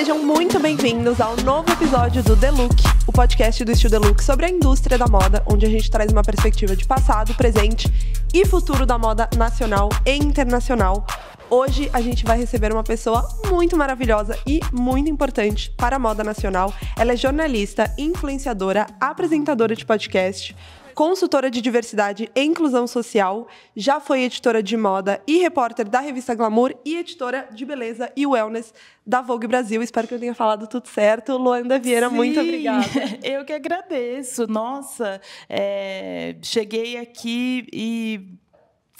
sejam muito bem-vindos ao novo episódio do The Look, o podcast do Estilo The Look sobre a indústria da moda, onde a gente traz uma perspectiva de passado, presente e futuro da moda nacional e internacional. Hoje a gente vai receber uma pessoa muito maravilhosa e muito importante para a moda nacional. Ela é jornalista, influenciadora, apresentadora de podcast, consultora de diversidade e inclusão social, já foi editora de moda e repórter da revista Glamour e editora de beleza e wellness da Vogue Brasil. Espero que eu tenha falado tudo certo. Luanda Vieira, Sim, muito obrigada. Eu que agradeço. Nossa, é, cheguei aqui e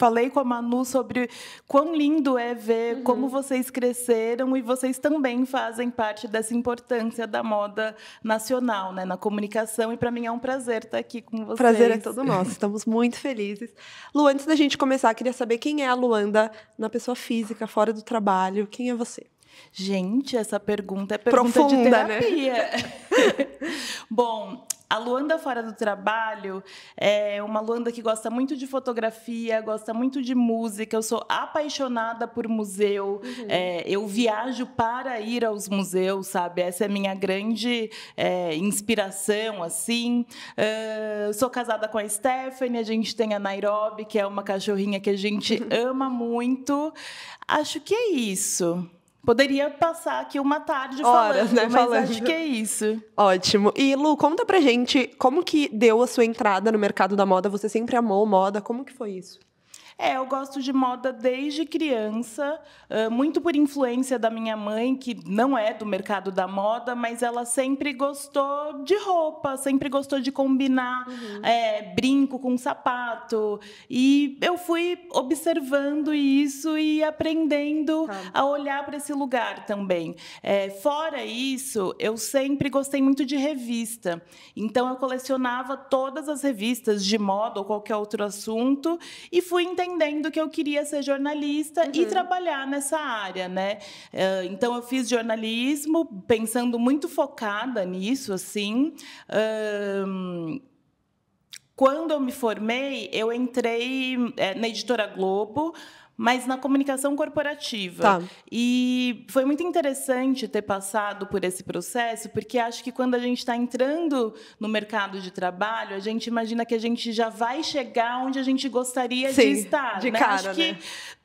falei com a Manu sobre quão lindo é ver uhum. como vocês cresceram e vocês também fazem parte dessa importância da moda nacional, né, na comunicação. E para mim é um prazer estar tá aqui com vocês. Prazer é todo nosso. Estamos muito felizes. Lu, antes da gente começar, queria saber quem é a Luanda na pessoa física, fora do trabalho. Quem é você? Gente, essa pergunta é pergunta Profunda, de né? terapia. Né? Bom, a Luanda fora do trabalho é uma Luanda que gosta muito de fotografia, gosta muito de música. Eu sou apaixonada por museu. Uhum. É, eu viajo para ir aos museus, sabe? Essa é a minha grande é, inspiração, assim. Uh, sou casada com a Stephanie. A gente tem a Nairobi, que é uma cachorrinha que a gente ama muito. Acho que é isso. Poderia passar aqui uma tarde Horas, falando, né, mas falando. acho que é isso. Ótimo. E Lu, conta pra gente como que deu a sua entrada no mercado da moda? Você sempre amou moda, como que foi isso? É, eu gosto de moda desde criança, muito por influência da minha mãe, que não é do mercado da moda, mas ela sempre gostou de roupa, sempre gostou de combinar uhum. é, brinco com sapato. E eu fui observando isso e aprendendo tá. a olhar para esse lugar também. É, fora isso, eu sempre gostei muito de revista. Então, eu colecionava todas as revistas de moda ou qualquer outro assunto e fui entendendo entendendo que eu queria ser jornalista uhum. e trabalhar nessa área, né? Eh, então eu fiz jornalismo pensando muito focada nisso, assim. quando eu me formei, eu entrei é, na editora Globo mas na comunicação corporativa. Tá. E foi muito interessante ter passado por esse processo, porque acho que quando a gente está entrando no mercado de trabalho, a gente imagina que a gente já vai chegar onde a gente gostaria Sim, de estar. De né? cara, acho né? que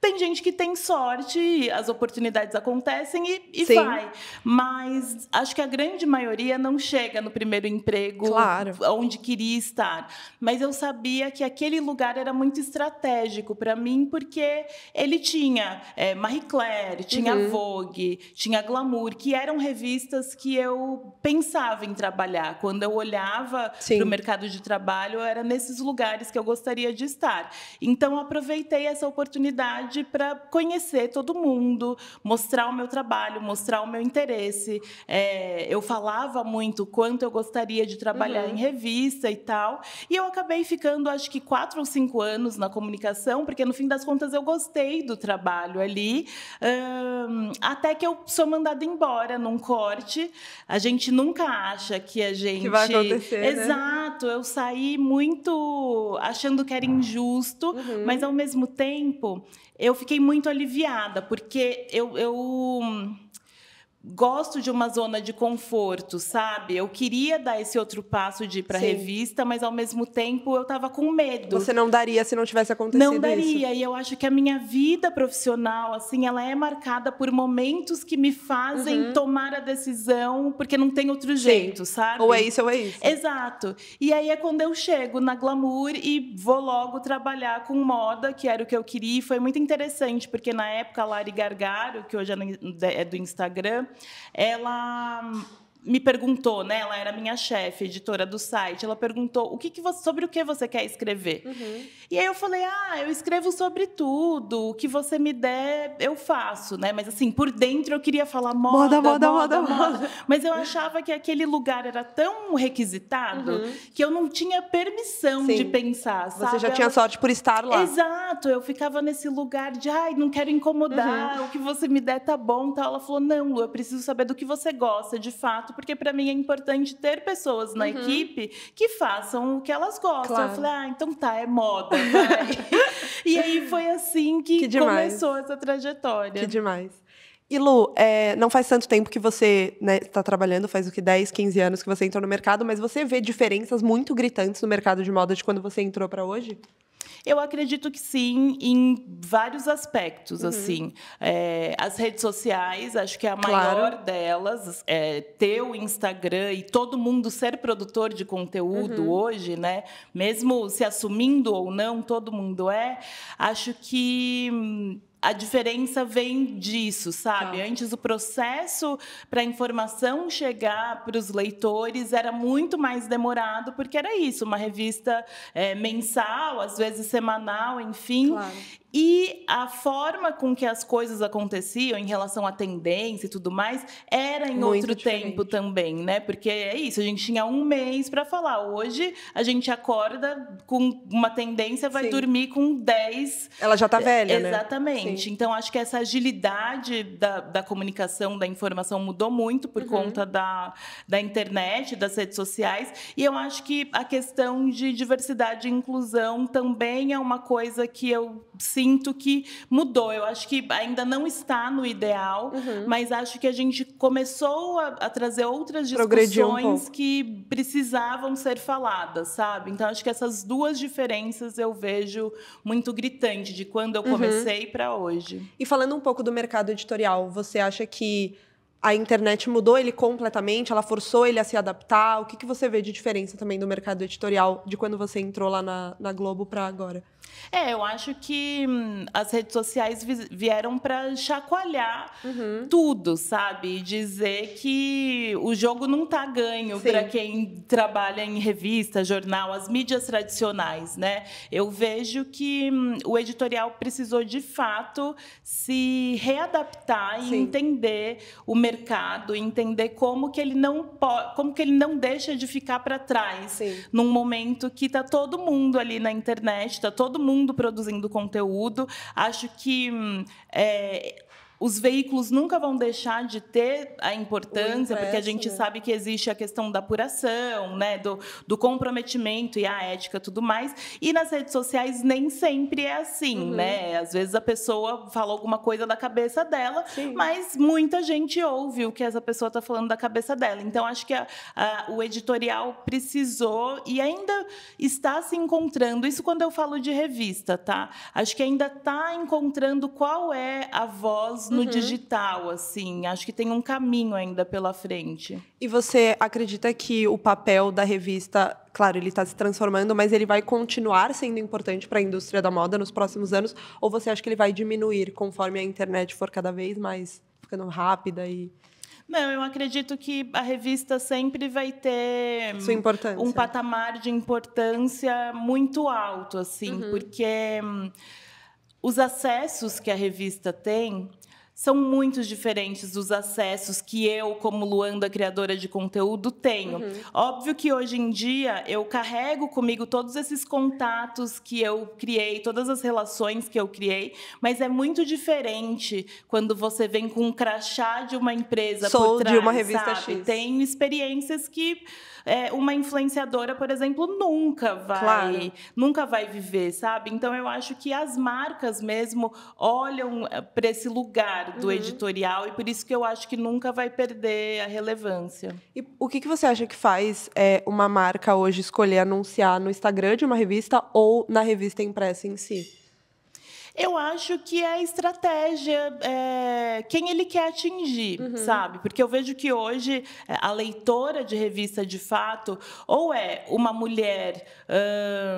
tem gente que tem sorte, as oportunidades acontecem e, e vai. Mas acho que a grande maioria não chega no primeiro emprego claro. onde queria estar. Mas eu sabia que aquele lugar era muito estratégico para mim, porque ele tinha é, Marie Claire, tinha uhum. Vogue, tinha Glamour, que eram revistas que eu pensava em trabalhar. Quando eu olhava para o mercado de trabalho, era nesses lugares que eu gostaria de estar. Então, aproveitei essa oportunidade oportunidade para conhecer todo mundo, mostrar o meu trabalho, mostrar o meu interesse. É, eu falava muito quanto eu gostaria de trabalhar uhum. em revista e tal. E eu acabei ficando, acho que, quatro ou cinco anos na comunicação, porque no fim das contas eu gostei do trabalho ali. Hum, até que eu sou mandada embora num corte. A gente nunca acha que a gente. Que vai acontecer. Né? Exato. Né? Eu saí muito achando que era injusto, uhum. mas ao mesmo tempo eu fiquei muito aliviada, porque eu, eu gosto de uma zona de conforto, sabe? Eu queria dar esse outro passo de ir para revista, mas ao mesmo tempo eu estava com medo. Você não daria se não tivesse acontecido isso? Não daria, isso. e eu acho que a minha vida profissional, assim, ela é marcada por momentos que me fazem uhum. tomar a decisão, porque não tem outro jeito, Sim. sabe? Ou é isso ou é isso. Exato. E aí é quando eu chego na Glamour e vou logo trabalhar com moda, que era o que eu queria, e foi muito interessante, porque na época a Lari Gargaro, que hoje é, é do Instagram, ela me perguntou, né? Ela era minha chefe, editora do site. Ela perguntou o que, que você, sobre o que você quer escrever. Uhum. E aí eu falei, ah, eu escrevo sobre tudo. O que você me der, eu faço, né? Mas assim, por dentro eu queria falar moda, moda, moda, moda. moda, moda. Mas eu achava que aquele lugar era tão requisitado uhum. que eu não tinha permissão Sim. de pensar. Sabe? Você já tinha sorte por estar lá. Exato. Eu ficava nesse lugar de, ai, não quero incomodar. Uhum. O que você me der tá bom, tal. Ela falou, não, Lu, eu preciso saber do que você gosta, de fato porque para mim é importante ter pessoas na uhum. equipe que façam o que elas gostam. Claro. Eu falei, ah, então tá, é moda. e aí foi assim que, que começou essa trajetória. Que demais. E Lu, é, não faz tanto tempo que você está né, tá trabalhando, faz o que 10, 15 anos que você entrou no mercado, mas você vê diferenças muito gritantes no mercado de moda de quando você entrou para hoje? Eu acredito que sim, em vários aspectos. Uhum. assim. É, as redes sociais, acho que é a claro. maior delas. É, ter o Instagram e todo mundo ser produtor de conteúdo uhum. hoje, né? mesmo se assumindo ou não, todo mundo é. Acho que hum, a diferença vem disso, sabe? Tá. Antes o processo para a informação chegar para os leitores era muito mais demorado, porque era isso, uma revista é, mensal, às vezes semanal, enfim. Claro. E a forma com que as coisas aconteciam em relação à tendência e tudo mais era em Muito outro diferente. tempo também, né? Porque é isso, a gente tinha um mês para falar. Hoje a gente acorda com uma tendência, vai Sim. dormir com 10. Ela já está é, velha, Exatamente. né? Exatamente. Então acho que essa agilidade da, da comunicação, da informação mudou muito por uhum. conta da, da internet, das redes sociais. E eu acho que a questão de diversidade e inclusão também é uma coisa que eu sinto sinto que mudou. Eu acho que ainda não está no ideal, uhum. mas acho que a gente começou a, a trazer outras discussões um que precisavam ser faladas, sabe? Então acho que essas duas diferenças eu vejo muito gritante de quando eu uhum. comecei uhum. para hoje. E falando um pouco do mercado editorial, você acha que a internet mudou ele completamente, ela forçou ele a se adaptar. O que, que você vê de diferença também do mercado editorial de quando você entrou lá na, na Globo para agora? É, eu acho que hum, as redes sociais vieram para chacoalhar uhum. tudo, sabe? Dizer que o jogo não tá ganho para quem trabalha em revista, jornal, as mídias tradicionais, né? Eu vejo que hum, o editorial precisou de fato se readaptar Sim. e entender o mercado, entender como que ele não pode, como que ele não deixa de ficar para trás Sim. num momento que tá todo mundo ali na internet, tá todo todo mundo produzindo conteúdo. Acho que hum, é, os veículos nunca vão deixar de ter a importância, impresso, porque a gente né? sabe que existe a questão da apuração, né, do, do, comprometimento e a ética, tudo mais. E nas redes sociais nem sempre é assim, uhum. né? Às vezes a pessoa fala alguma coisa da cabeça dela, Sim. mas muita gente ouve o que essa pessoa está falando da cabeça dela. Então acho que a, a, o editorial precisou e ainda está se encontrando. Isso quando eu falo de revista, tá? Acho que ainda está encontrando qual é a voz no uhum. digital, assim. Acho que tem um caminho ainda pela frente. E você acredita que o papel da revista, claro, ele está se transformando, mas ele vai continuar sendo importante para a indústria da moda nos próximos anos? Ou você acha que ele vai diminuir conforme a internet for cada vez mais ficando rápida e não, eu acredito que a revista sempre vai ter um patamar de importância muito alto, assim, uhum. porque hum, os acessos que a revista tem são muito diferentes dos acessos que eu, como Luanda, criadora de conteúdo, tenho. Uhum. Óbvio que hoje em dia eu carrego comigo todos esses contatos que eu criei, todas as relações que eu criei, mas é muito diferente quando você vem com um crachá de uma empresa Sou por trás, de uma revista sabe? X. Tem experiências que é, uma influenciadora, por exemplo, nunca vai, claro. nunca vai viver, sabe? Então eu acho que as marcas mesmo olham é, para esse lugar do uhum. editorial e por isso que eu acho que nunca vai perder a relevância. E o que, que você acha que faz é, uma marca hoje escolher anunciar no Instagram de uma revista ou na revista impressa em si? Eu acho que é a estratégia, é, quem ele quer atingir, uhum. sabe? Porque eu vejo que hoje é, a leitora de revista de fato ou é uma mulher.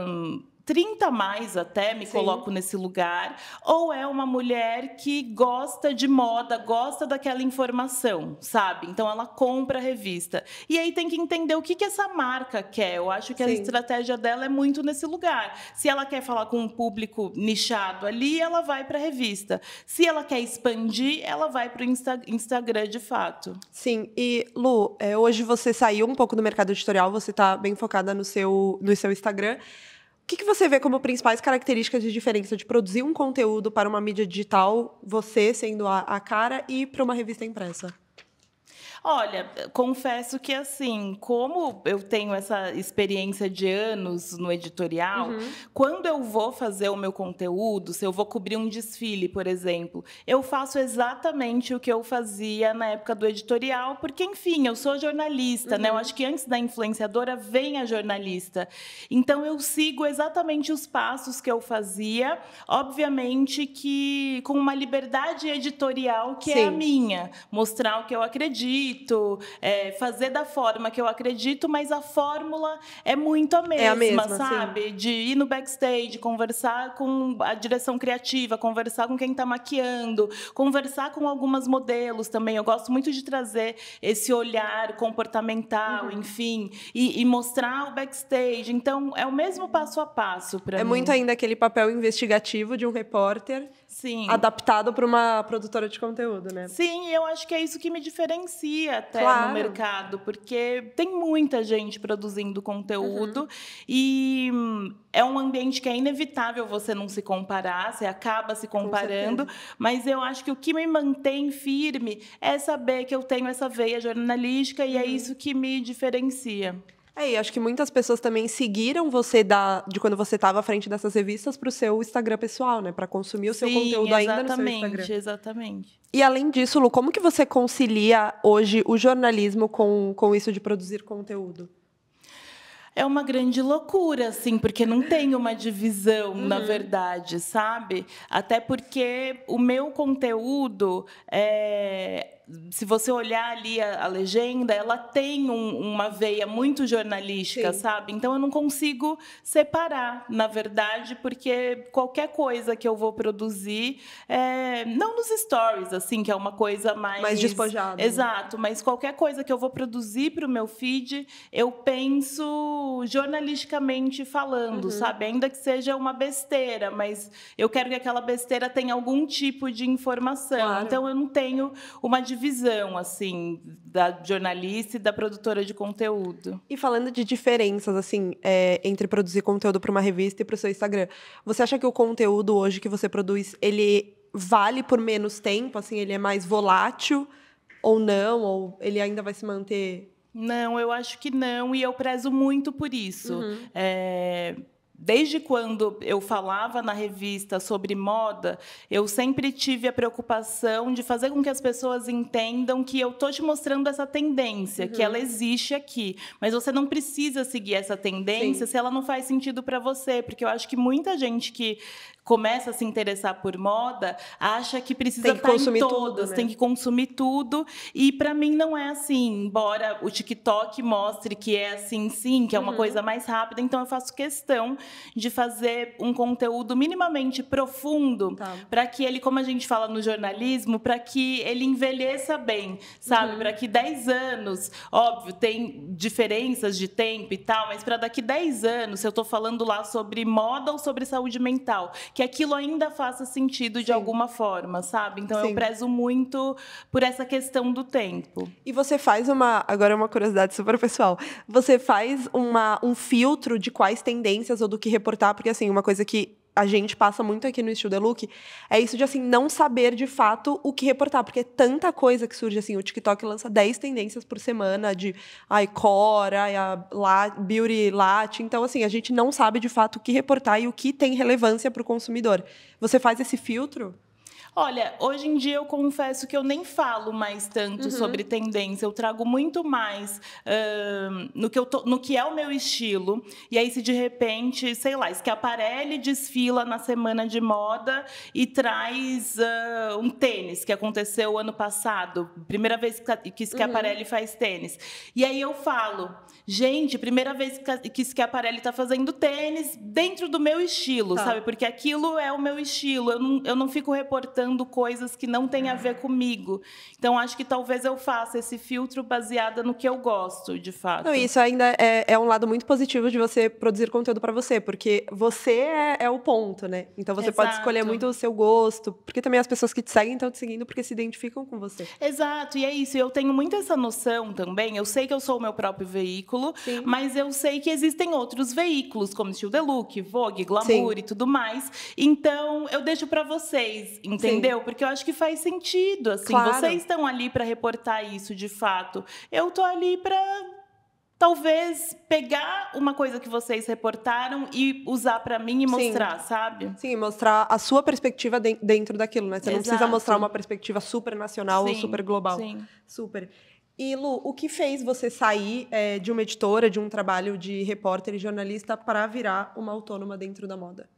Hum, 30 mais até, me Sim. coloco nesse lugar, ou é uma mulher que gosta de moda, gosta daquela informação, sabe? Então ela compra a revista. E aí tem que entender o que, que essa marca quer. Eu acho que Sim. a estratégia dela é muito nesse lugar. Se ela quer falar com um público nichado ali, ela vai para a revista. Se ela quer expandir, ela vai para o Insta Instagram de fato. Sim, e Lu, é, hoje você saiu um pouco do mercado editorial, você está bem focada no seu, no seu Instagram que, que você vê como principais características de diferença de produzir um conteúdo para uma mídia digital, você sendo a, a cara, e para uma revista impressa? Olha, confesso que assim, como eu tenho essa experiência de anos no editorial, uhum. quando eu vou fazer o meu conteúdo, se eu vou cobrir um desfile, por exemplo, eu faço exatamente o que eu fazia na época do editorial, porque enfim, eu sou jornalista, uhum. né? Eu uhum. acho que antes da influenciadora vem a jornalista. Então eu sigo exatamente os passos que eu fazia, obviamente que com uma liberdade editorial que Sim. é a minha, mostrar o que eu acredito acredito, é, fazer da forma que eu acredito, mas a fórmula é muito a mesma, é a mesma sabe? Sim. De ir no backstage, conversar com a direção criativa, conversar com quem está maquiando, conversar com algumas modelos também. Eu gosto muito de trazer esse olhar comportamental, uhum. enfim, e, e, mostrar o backstage. Então, é o mesmo passo a passo para é mim. É muito ainda aquele papel investigativo de um repórter Sim. adaptado para uma produtora de conteúdo, né? Sim, eu acho que é isso que me diferencia até claro. no mercado, porque tem muita gente produzindo conteúdo uhum. e é um ambiente que é inevitável você não se comparar, você acaba se comparando, Com mas eu acho que o que me mantém firme é saber que eu tenho essa veia jornalística uhum. e é uhum. isso que me diferencia. É, e acho que muitas pessoas também seguiram você da, de quando você estava à frente dessas revistas para o seu Instagram pessoal, né? Para consumir o seu Sim, conteúdo ainda no seu Instagram. Exatamente, exatamente. E além disso, Lu, como que você concilia hoje o jornalismo com, com isso de produzir conteúdo? É uma grande loucura, assim, porque não tem uma divisão, uhum. na verdade, sabe? Até porque o meu conteúdo é se você olhar ali a, a legenda, ela tem um, uma veia muito jornalística, Sim. sabe? Então eu não consigo separar, na verdade, porque qualquer coisa que eu vou produzir, é, não nos stories, assim, que é uma coisa mais. Mais despojada. Exato, né? mas qualquer coisa que eu vou produzir para o meu feed, eu penso jornalisticamente falando, uhum. sabe? Ainda que seja uma besteira, mas eu quero que aquela besteira tenha algum tipo de informação. Claro. Então eu não tenho uma diversidade visão assim, da jornalista e da produtora de conteúdo. E falando de diferenças, assim, é, entre produzir conteúdo para uma revista e para o seu Instagram, você acha que o conteúdo hoje que você produz, ele vale por menos tempo? Assim, ele é mais volátil ou não? Ou ele ainda vai se manter não, eu acho que não, e eu prezo muito por isso. Uhum. É, Desde quando eu falava na revista sobre moda, eu sempre tive a preocupação de fazer com que as pessoas entendam que eu estou te mostrando essa tendência, uhum. que ela uhum. existe aqui. Mas você não precisa seguir essa tendência Sim. se ela não faz sentido para você. Porque eu acho que muita gente que começa a se interessar por moda, acha que precisa estar em todas, tudo, né? tem que consumir tudo. E para mim não é assim, embora o TikTok mostre que é assim sim, que é uma uhum. coisa mais rápida, então eu faço questão de fazer um conteúdo minimamente profundo tá. para que ele, como a gente fala no jornalismo, para que ele envelheça bem, sabe? Uhum. Para que 10 anos, óbvio, tem diferenças de tempo e tal, mas para daqui 10 anos, se eu estou falando lá sobre moda ou sobre saúde mental, que aquilo ainda faça sentido de alguma forma, sabe? Então Sim. eu prezo muito por essa questão do tempo. E você faz uma, agora é uma curiosidade super pessoal, você faz uma, um filtro de quais tendências ou do que reportar, porque assim, uma coisa que a gente passa muito aqui no Estilo look é isso de assim não saber de fato o que reportar, porque é tanta coisa que surge assim, o TikTok lança 10 tendências por semana de ai Cora, a La, Beauty Latte, então assim, a gente não sabe de fato o que reportar e o que tem relevância para o consumidor. Você faz esse filtro? Olha, hoje em dia eu confesso que eu nem falo mais tanto uhum. sobre tendência. Eu trago muito mais uh, no, que eu tô, no que é o meu estilo. E aí, se de repente, sei lá, Schiaparelli desfila na semana de moda e traz uh, um tênis que aconteceu ano passado. Primeira vez que Schiaparelli uhum. faz tênis. E aí eu falo, gente, primeira vez que Schiaparelli está fazendo tênis dentro do meu estilo, tá. sabe? Porque aquilo é o meu estilo. Eu não, eu não fico reportando coisas que não têm a ver comigo. Então, acho que talvez eu faça esse filtro baseado no que eu gosto, de fato. Não, isso ainda é, é, um lado muito positivo de você produzir conteúdo para você, porque você é, é, o ponto, né? Então, você Exato. pode escolher muito o seu gosto, porque também as pessoas que te seguem estão te seguindo porque se identificam com você. Exato, e é isso. Eu tenho muito essa noção também. Eu sei que eu sou o meu próprio veículo, Sim. mas eu sei que existem outros veículos, como Estilo The Look, Vogue, Glamour Sim. e tudo mais. Então, eu deixo para vocês, entendeu? entendeu? Sim. Porque eu acho que faz sentido, assim. Claro. Vocês estão ali para reportar isso, de fato. Eu tô ali para talvez pegar uma coisa que vocês reportaram e usar para mim e mostrar, Sim. sabe? Sim, mostrar a sua perspectiva de dentro daquilo, né? Você Exato. não precisa mostrar uma perspectiva super nacional Sim. ou super global. Sim. Super. E Lu, o que fez você sair é, de uma editora, de um trabalho de repórter e jornalista para virar uma autônoma dentro da moda?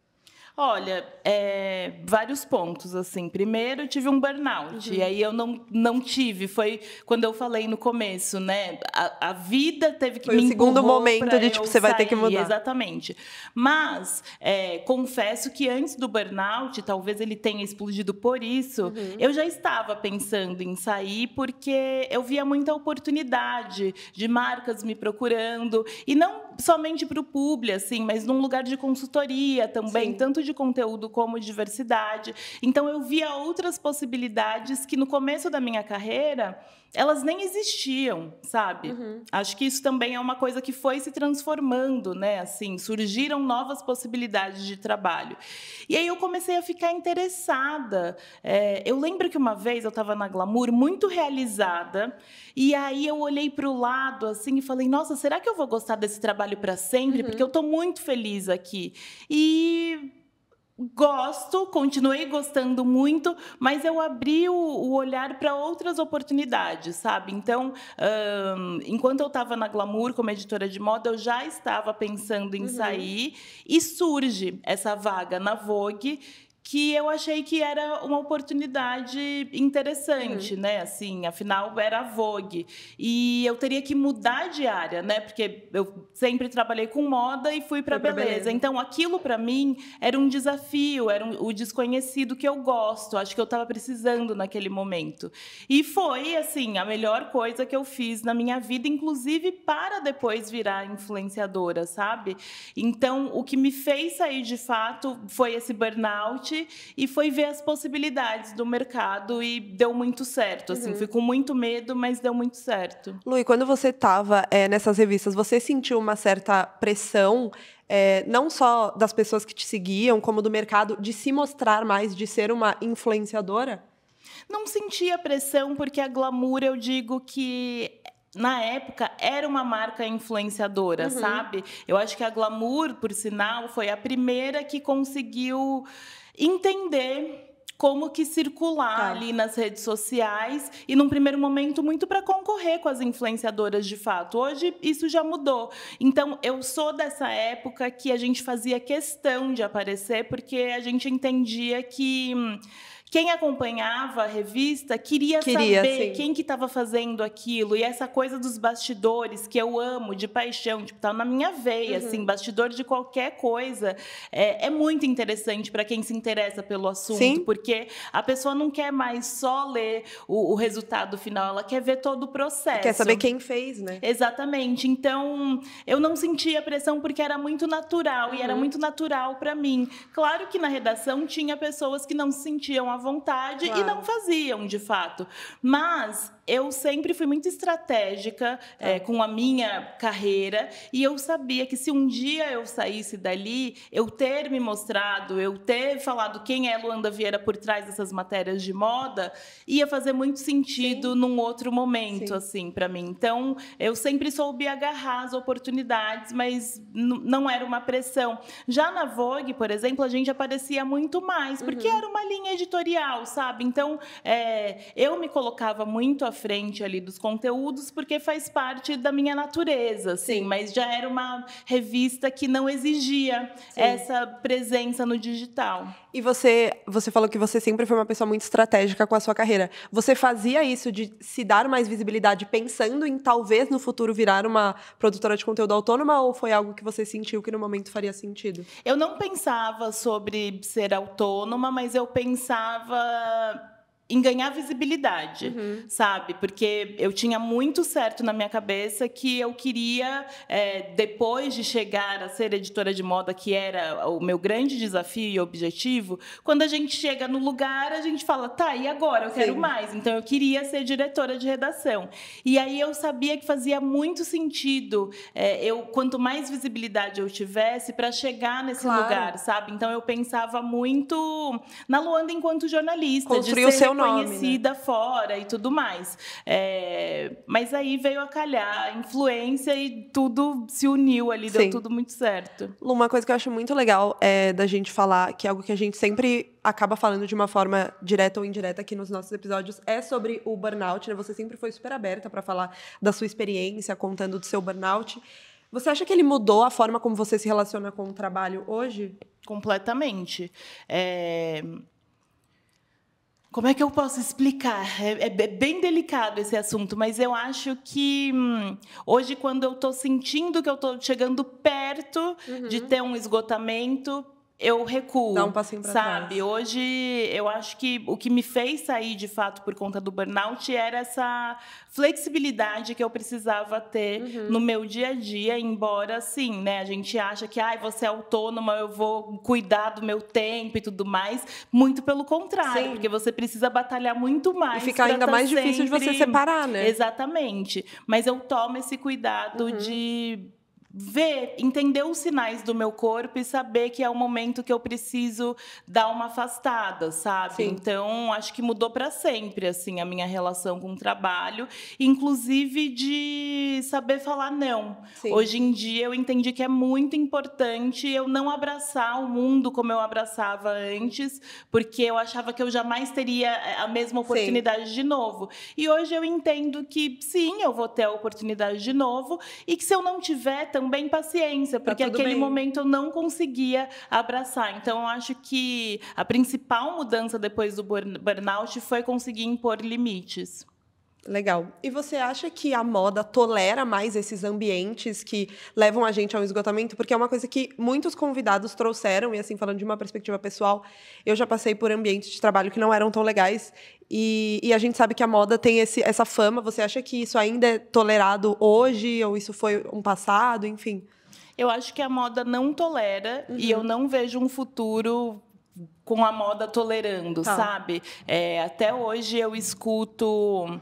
Olha, é, vários pontos, assim. Primeiro, eu tive um burnout, uhum. e aí eu não, não tive. Foi quando eu falei no começo, né? A, a vida teve que Foi me o segundo momento de, tipo, você vai sair, ter que mudar. Exatamente. Mas, é, confesso que antes do burnout, talvez ele tenha explodido por isso, uhum. eu já estava pensando em sair, porque eu via muita oportunidade de marcas me procurando, e não somente para o público, assim, mas num lugar de consultoria também, Sim. tanto de conteúdo como diversidade. Então eu via outras possibilidades que no começo da minha carreira elas nem existiam, sabe? Uhum. Acho que isso também é uma coisa que foi se transformando, né? Assim, surgiram novas possibilidades de trabalho. E aí eu comecei a ficar interessada. É, eu lembro que uma vez eu estava na Glamour, muito realizada, e aí eu olhei para o lado assim e falei: Nossa, será que eu vou gostar desse trabalho para sempre? Uhum. Porque eu estou muito feliz aqui. E gosto, continuei gostando muito, mas eu abri o, o olhar para outras oportunidades, sabe? Então, um, enquanto eu estava na Glamour como editora de moda, eu já estava pensando em uhum. sair e surge essa vaga na Vogue que eu achei que era uma oportunidade interessante, uhum. né? Assim, afinal era Vogue e eu teria que mudar de área, né? Porque eu sempre trabalhei com moda e fui para beleza. beleza. Então, aquilo para mim era um desafio, era um, o desconhecido que eu gosto. Acho que eu estava precisando naquele momento e foi assim a melhor coisa que eu fiz na minha vida, inclusive para depois virar influenciadora, sabe? Então, o que me fez sair de fato foi esse burnout e foi ver as possibilidades do mercado e deu muito certo. Assim, uhum. fui com muito medo, mas deu muito certo. Lu, e quando você estava é, eh, nessas revistas, você sentiu uma certa pressão é, não só das pessoas que te seguiam, como do mercado, de se mostrar mais, de ser uma influenciadora? Não sentia pressão, porque a glamour, eu digo que na época era uma marca influenciadora, uhum. sabe? Eu acho que a Glamour, por sinal, foi a primeira que conseguiu entender como que circular tá. ali nas redes sociais e num primeiro momento muito para concorrer com as influenciadoras de fato. Hoje isso já mudou. Então eu sou dessa época que a gente fazia questão de aparecer porque a gente entendia que hum, quem acompanhava a revista queria, queria saber sim. quem que estava fazendo aquilo. E essa coisa dos bastidores, que eu amo de paixão, tipo, tá na minha veia, uhum. assim, bastidor de qualquer coisa. É, é muito interessante para quem se interessa pelo assunto, sim. porque a pessoa não quer mais só ler o, o, resultado final, ela quer ver todo o processo. Quer saber quem fez, né? Exatamente. Então, eu não sentia pressão porque era muito natural, uhum. e era uhum. muito natural para mim. Claro que na redação tinha pessoas que não se sentiam à vontade claro. e não faziam de fato. Mas eu sempre fui muito estratégica tá. é, com a minha carreira e eu sabia que se um dia eu saísse dali, eu ter me mostrado, eu ter falado quem é Luanda Vieira por trás dessas matérias de moda, ia fazer muito sentido Sim. num outro momento, Sim. assim, para mim. Então, eu sempre soube agarrar as oportunidades, mas não era uma pressão. Já na Vogue, por exemplo, a gente aparecia muito mais, porque uhum. era uma linha editorial, sabe? Então, é, eu me colocava muito à à frente ali dos conteúdos, porque faz parte da minha natureza, assim, Sim. mas já era uma revista que não exigia Sim. essa presença no digital. E você, você falou que você sempre foi uma pessoa muito estratégica com a sua carreira. Você fazia isso de se dar mais visibilidade pensando em talvez no futuro virar uma produtora de conteúdo autônoma ou foi algo que você sentiu que no momento faria sentido? Eu não pensava sobre ser autônoma, mas eu pensava em ganhar visibilidade, uhum. sabe? Porque eu tinha muito certo na minha cabeça que eu queria, é, depois de chegar a ser editora de moda, que era o meu grande desafio e objetivo, quando a gente chega no lugar, a gente fala, tá, e agora? Eu quero Sim. mais. Então, eu queria ser diretora de redação. E aí eu sabia que fazia muito sentido, é, eu quanto mais visibilidade eu tivesse, para chegar nesse claro. lugar, sabe? Então, eu pensava muito na Luanda enquanto jornalista. Construir o seu nome, né? conhecida né? fora e tudo mais. É, mas aí veio a calhar a influência e tudo se uniu ali, deu tudo muito certo. Uma coisa que eu acho muito legal é da gente falar, que é algo que a gente sempre acaba falando de uma forma direta ou indireta aqui nos nossos episódios, é sobre o burnout, né? Você sempre foi super aberta para falar da sua experiência, contando do seu burnout. Você acha que ele mudou a forma como você se relaciona com o trabalho hoje? Completamente. É, como é que eu posso explicar? É, é bem delicado esse assunto, mas eu acho que hum, hoje, quando eu estou sentindo que eu estou chegando perto uhum. de ter um esgotamento, eu recuo. Dá um passinho pra sabe? Trás. Hoje eu acho que o que me fez sair de fato por conta do burnout era essa flexibilidade que eu precisava ter uhum. no meu dia a dia, embora assim, né, a gente acha que ai, ah, você é autônoma, eu vou cuidar do meu tempo e tudo mais, muito pelo contrário, Sim. porque você precisa batalhar muito mais e fica ainda tá mais sempre... difícil de você separar, né? Exatamente. Mas eu tomo esse cuidado uhum. de ver, entender os sinais do meu corpo e saber que é o momento que eu preciso dar uma afastada, sabe? Sim. Então, acho que mudou para sempre assim a minha relação com o trabalho, inclusive de saber falar não. Sim. Hoje em dia eu entendi que é muito importante eu não abraçar o mundo como eu abraçava antes, porque eu achava que eu jamais teria eh, a mesma oportunidade sim. de novo. E hoje eu entendo que sim, eu vou ter a oportunidade de novo e que se eu não tiver também paciência, tá porque tá aquele bem. momento eu não conseguia abraçar. Então, eu acho que a principal mudança depois do burnout foi conseguir impor limites. Legal. E você acha que a moda tolera mais esses ambientes que levam a gente ao esgotamento? Porque é uma coisa que muitos convidados trouxeram, e assim, falando de uma perspectiva pessoal, eu já passei por ambientes de trabalho que não eram tão legais, e, e a gente sabe que a moda tem esse, essa fama. Você acha que isso ainda é tolerado hoje, ou isso foi um passado, enfim? Eu acho que a moda não tolera, uhum. e eu uhum. não vejo um futuro com a moda tolerando, tá. sabe? É, até hoje eu escuto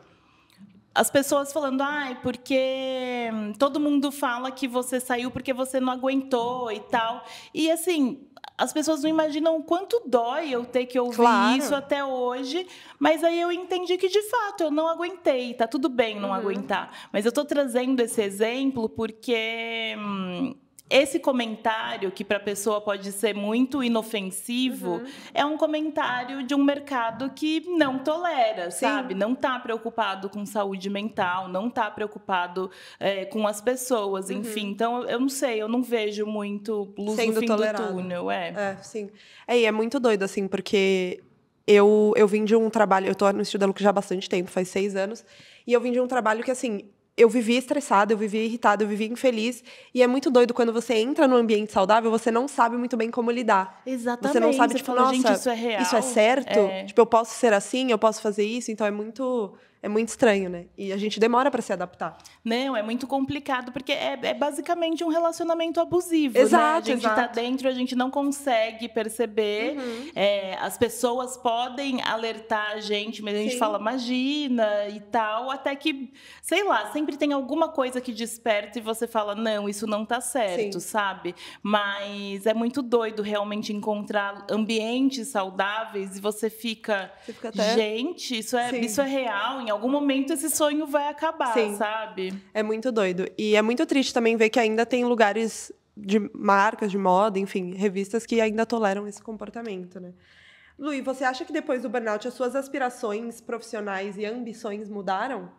as pessoas falando, ai, ah, porque hum, todo mundo fala que você saiu porque você não aguentou e tal. E assim, as pessoas não imaginam o quanto dói eu ter que ouvir claro. isso até hoje. Mas aí eu entendi que, de fato, eu não aguentei. Tá tudo bem não uhum. aguentar. Mas eu estou trazendo esse exemplo porque. Hum, esse comentário, que para a pessoa pode ser muito inofensivo, uhum. é um comentário de um mercado que não tolera, Sim. sabe? Não está preocupado com saúde mental, não está preocupado é, com as pessoas, uhum. enfim. Então, eu não sei, eu não vejo muito luz Sendo no fim tolerado. do túnel. É. é, sim. É, e é muito doido, assim, porque eu, eu vim de um trabalho, eu estou no estudo da Lucas já há bastante tempo, faz seis anos, e eu vim de um trabalho que, assim, eu vivia estressada, eu vivia irritada, eu vivia infeliz. E é muito doido quando você entra num ambiente saudável, você não sabe muito bem como lidar. Exatamente. Você não sabe, você tipo, fala, nossa, isso é real. Isso é certo? É. Tipo, eu posso ser assim, eu posso fazer isso. Então é muito é muito estranho, né? E a gente demora para se adaptar. Não, é muito complicado, porque é, é basicamente um relacionamento abusivo. Né? Exato. Né? A gente está dentro, a gente não consegue perceber. Uhum. É, as pessoas podem alertar a gente, mas a gente Sim. fala, imagina e tal, até que, sei lá, sempre tem alguma coisa que desperta e você fala, não, isso não tá certo, Sim. sabe? Mas é muito doido realmente encontrar ambientes saudáveis e você fica. Você fica até... Gente, isso é, isso é real em algum momento esse sonho vai acabar, Sim. sabe? É muito doido. E é muito triste também ver que ainda tem lugares de marcas de moda, enfim, revistas que ainda toleram esse comportamento, né? Luiz, você acha que depois do burnout as suas aspirações profissionais e ambições mudaram?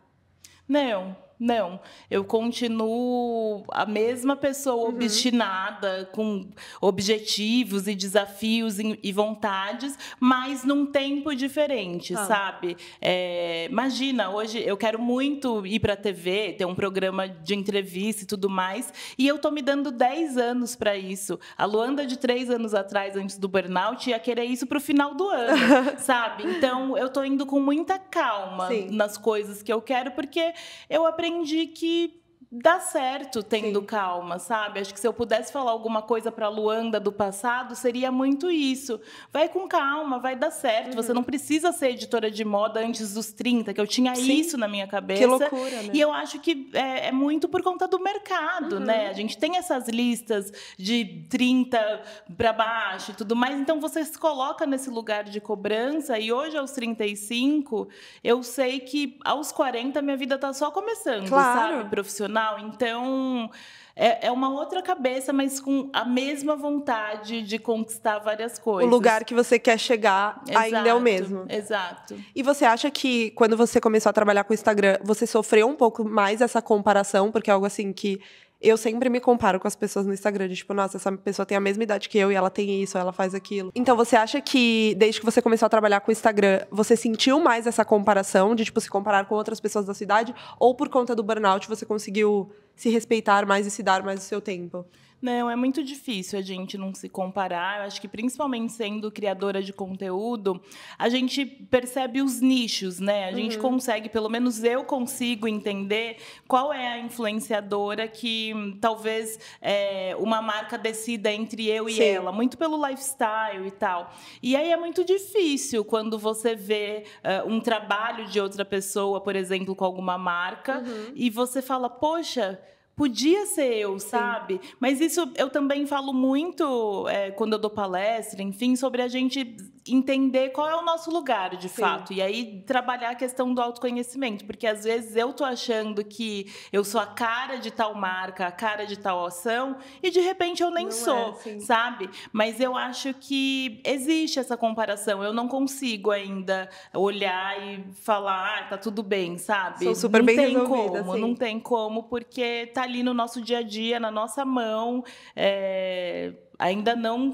Não. Não, eu continuo a mesma pessoa uhum. obstinada, com objetivos e desafios e vontades, mas num tempo diferente, ah. sabe? É, imagina, hoje eu quero muito ir para a TV, ter um programa de entrevista e tudo mais, e eu tô me dando 10 anos para isso. A Luanda de 3 anos atrás, antes do burnout, ia querer isso para o final do ano, sabe? Então eu tô indo com muita calma Sim. nas coisas que eu quero, porque eu aprendi aprendi que dá certo tendo Sim. calma, sabe? Acho que se eu pudesse falar alguma coisa para Luanda do passado, seria muito isso. Vai com calma, vai dar certo. Uhum. Você não precisa ser editora de moda antes dos 30, que eu tinha Sim. isso na minha cabeça. Que loucura, né? E eu acho que é, é muito por conta do mercado, uhum. né? A gente tem essas listas de 30 para baixo e tudo mais, então você se coloca nesse lugar de cobrança e hoje aos 35, eu sei que aos 40 minha vida está só começando, claro. sabe, profissional profissional. Então, é, é, uma outra cabeça, mas com a mesma vontade de conquistar várias coisas. O lugar que você quer chegar exato, ainda é o mesmo. Exato. E você acha que quando você começou a trabalhar com o Instagram, você sofreu um pouco mais essa comparação? Porque é algo assim que eu sempre me comparo com as pessoas no Instagram. De, tipo, nossa, essa pessoa tem a mesma idade que eu e ela tem isso, ela faz aquilo. Então, você acha que desde que você começou a trabalhar com o Instagram, você sentiu mais essa comparação de, tipo, se comparar com outras pessoas da cidade? Ou por conta do burnout você conseguiu se respeitar mais e se dar mais o seu tempo? Não, é muito difícil a gente não se comparar. Eu acho que, principalmente sendo criadora de conteúdo, a gente percebe os nichos, né? A uhum. gente consegue, pelo menos eu consigo entender qual é a influenciadora que hum, talvez é, uma marca decida entre eu e Sim. ela, muito pelo lifestyle e tal. E aí é muito difícil quando você vê uh, um trabalho de outra pessoa, por exemplo, com alguma marca, uhum. e você fala, poxa podia ser eu, sabe? Mas isso eu também falo muito é, quando eu dou palestra, enfim, sobre a gente entender qual é o nosso lugar, de Sim. fato. E aí trabalhar a questão do autoconhecimento, porque às vezes eu tô achando que eu sou a cara de tal marca, a cara de tal ação, e de repente eu nem não é, sou, é, sabe? Mas eu acho que existe essa comparação. Eu não consigo ainda olhar e falar, ah, tá tudo bem, sabe? Sou super não bem tem como, assim. não tem como, porque tá ali no nosso dia a dia, na nossa mão. É... Ainda não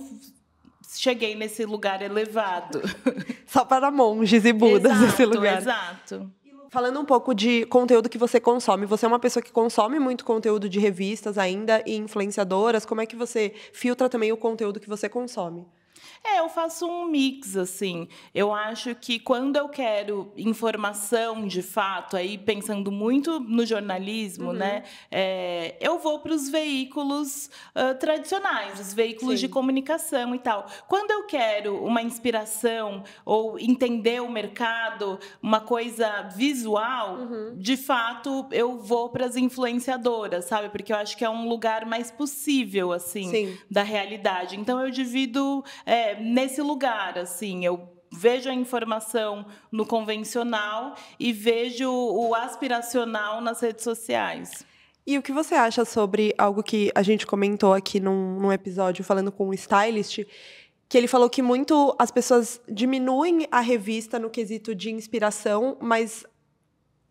cheguei nesse lugar elevado. Só para monges e budas exato, esse lugar. Exato. Falando um pouco de conteúdo que você consome, você é uma pessoa que consome muito conteúdo de revistas ainda e influenciadoras. Como é que você filtra também o conteúdo que você consome? É, eu faço um mix, assim. Eu acho que quando eu quero informação de fato, aí pensando muito no jornalismo, né, uhum. né? É, eu vou para os veículos uh, tradicionais, os veículos Sim. de comunicação e tal. Quando eu quero uma inspiração ou entender o mercado, uma coisa visual, uhum. de fato eu vou para as influenciadoras, sabe? Porque eu acho que é um lugar mais possível, assim, Sim. da realidade. Então eu divido. É, nesse lugar, assim, eu vejo a informação no convencional e vejo o aspiracional nas redes sociais. E o que você acha sobre algo que a gente comentou aqui num, num episódio falando com um stylist, que ele falou que muito as pessoas diminuem a revista no quesito de inspiração, mas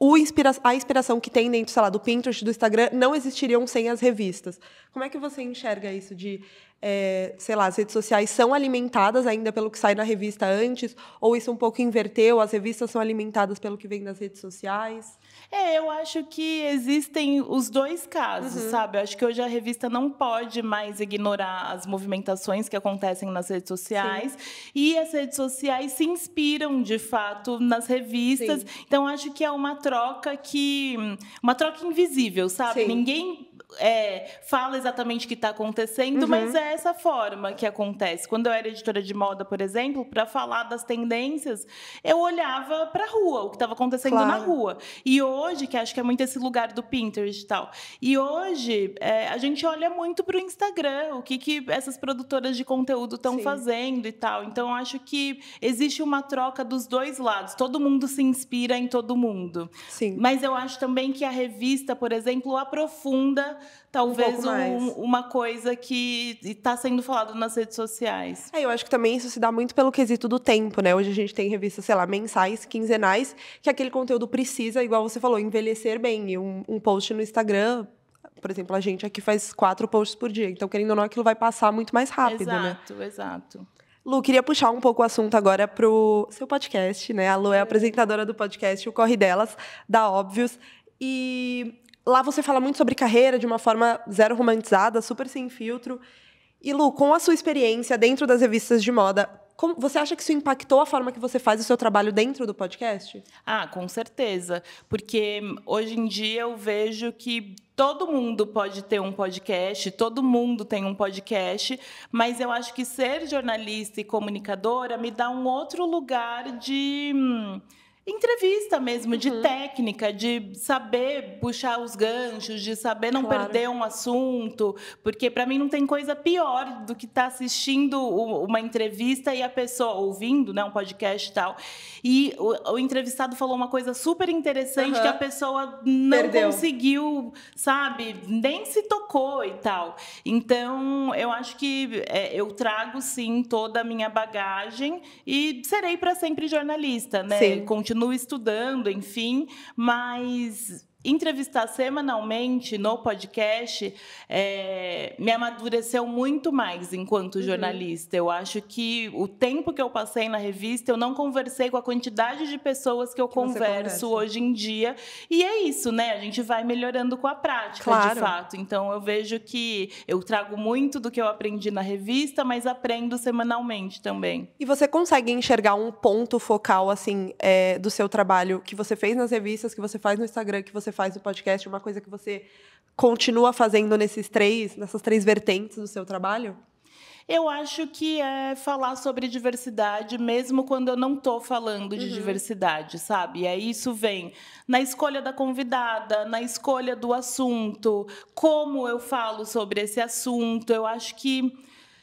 Inspira a inspiração que tem dentro, sei lá, do Pinterest, do Instagram, não existiriam sem as revistas. Como é que você enxerga isso de é, sei lá, as redes sociais são alimentadas ainda pelo que sai na revista antes, ou isso um pouco inverteu, as revistas são alimentadas pelo que vem das redes sociais? É, eu acho que existem os dois casos, uhum. sabe? Eu acho que hoje a revista não pode mais ignorar as movimentações que acontecem nas redes sociais. Sim. E as redes sociais se inspiram, de fato, nas revistas. Sim. Então, acho que é uma troca que. Uma troca invisível, sabe? Sim. Ninguém é, fala exatamente o que está acontecendo, uhum. mas é essa forma que acontece. Quando eu era editora de moda, por exemplo, para falar das tendências, eu olhava para a rua, o que estava acontecendo claro. na rua. E hoje, que acho que é muito esse lugar do Pinterest e tal. E hoje é, a gente olha muito para o Instagram, o que, que essas produtoras de conteúdo estão fazendo e tal. Então acho que existe uma troca dos dois lados. Todo mundo se inspira em todo mundo. Sim. Mas eu acho também que a revista, por exemplo, aprofunda talvez um um, uma coisa que está sendo falado nas redes sociais. É, eu acho que também isso se dá muito pelo quesito do tempo, né? Hoje a gente tem revistas, sei lá, mensais, quinzenais, que aquele conteúdo precisa, igual você falou, envelhecer bem. E um, um post no Instagram por exemplo, a gente aqui faz quatro posts por dia. Então, querendo ou não, aquilo vai passar muito mais rápido, exato, né? Exato, exato. Lu, queria puxar um pouco o assunto agora pro seu podcast, né? A Lu é, é. apresentadora do podcast O Corre Delas, da Óbvios. E Lá você fala muito sobre carreira de uma forma zero romantizada, super sem filtro. E Lu, com a sua experiência dentro das revistas de moda, como, você acha que isso impactou a forma que você faz o seu trabalho dentro do podcast? Ah, com certeza. Porque hum, hoje em dia eu vejo que todo mundo pode ter um podcast, todo mundo tem um podcast, mas eu acho que ser jornalista e comunicadora me dá um outro lugar de. Hum, entrevista mesmo, uhum. de técnica, de saber puxar os ganchos, de saber não claro. perder um assunto, porque para mim não tem coisa pior do que estar tá assistindo uma entrevista e a pessoa ouvindo, né, um podcast e tal, e o, o entrevistado falou uma coisa super interessante uhum. que a pessoa não Perdeu. conseguiu, sabe, nem se tocou e tal. Então, eu acho que é, eu trago sim toda a minha bagagem e serei para sempre jornalista, né? Sim. Continuo continuo estudando, enfim, mas entrevistar semanalmente no podcast é, me amadureceu muito mais enquanto uhum. jornalista. Eu acho que o tempo que eu passei na revista, eu não conversei com a quantidade de pessoas que eu que converso hoje em dia. E é isso, né? A gente vai melhorando com a prática, claro. de fato. Então, eu vejo que eu trago muito do que eu aprendi na revista, mas aprendo semanalmente também. E você consegue enxergar um ponto focal, assim, é, do seu trabalho que você fez nas revistas, que você faz no Instagram, que você faz o podcast, uma coisa que você continua fazendo nesses três, nessas três vertentes do seu trabalho? Eu acho que é falar sobre diversidade, mesmo quando eu não estou falando de uhum. diversidade, sabe? E aí isso vem na escolha da convidada, na escolha do assunto, como eu falo sobre esse assunto. Eu acho que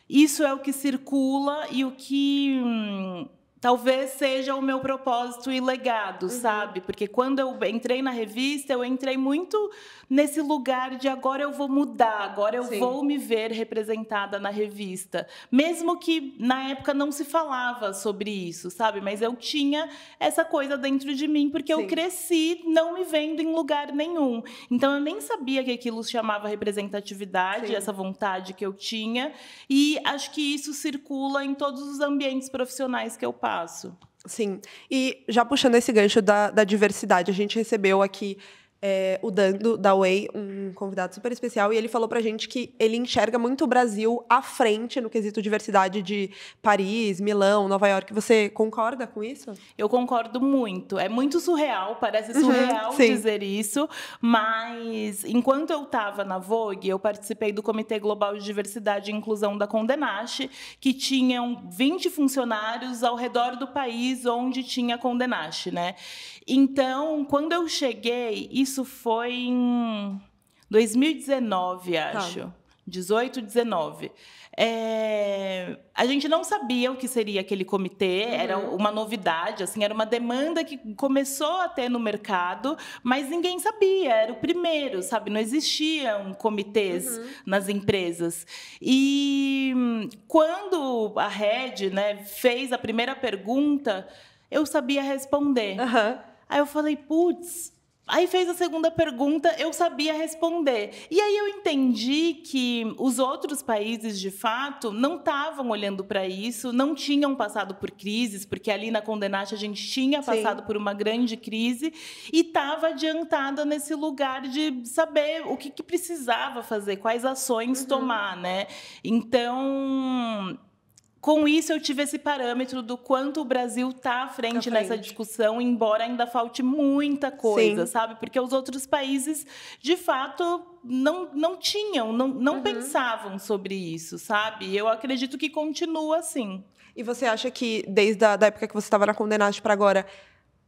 isso é o que circula e o que. Hum, talvez seja o meu propósito e legado, uhum. sabe? Porque quando eu entrei na revista, eu entrei muito nesse lugar de agora eu vou mudar, agora eu Sim. vou me ver representada na revista. Mesmo que na época não se falava sobre isso, sabe? Mas eu tinha essa coisa dentro de mim, porque Sim. eu cresci não me vendo em lugar nenhum. Então eu nem sabia que aquilo se chamava representatividade, Sim. essa vontade que eu tinha. E acho que isso circula em todos os ambientes profissionais que eu passo. Sim. E já puxando esse gancho da, da diversidade, a gente recebeu aqui é, o Dando da Way, um convidado super especial, e ele falou pra gente que ele enxerga muito o Brasil à frente no quesito diversidade de Paris, Milão, Nova York. Você concorda com isso? Eu concordo muito. É muito surreal, parece uhum, surreal uhum, dizer isso, mas enquanto eu estava na Vogue, eu participei do Comitê Global de Diversidade e Inclusão da Condenache, que tinham 20 funcionários ao redor do país onde tinha Condenache, né? Então, quando eu cheguei, isso foi em 2019, tá. acho. Tá. 18, 19. É, a gente não sabia o que seria aquele comitê, uhum. era uma novidade, assim, era uma demanda que começou a ter no mercado, mas ninguém sabia, era o primeiro, sabe? Não existiam comitês uhum. nas empresas. E quando a Red né, fez a primeira pergunta, eu sabia responder. Uhum. Aí eu falei, putz. Aí fez a segunda pergunta, eu sabia responder. E aí eu entendi que os outros países, de fato, não estavam olhando para isso, não tinham passado por crises, porque ali na Condenate a gente tinha passado Sim. por uma grande crise e estava adiantada nesse lugar de saber o que, que precisava fazer, quais ações uhum. tomar, né? Então com isso eu tive esse parâmetro do quanto o Brasil está à frente, tá nessa frente. discussão, embora ainda falte muita coisa, Sim. sabe? Porque os outros países, de fato, não, não tinham, não, não uhum. pensavam sobre isso, sabe? Eu acredito que continua assim. E você acha que, desde a da época que você estava na Condenate para agora,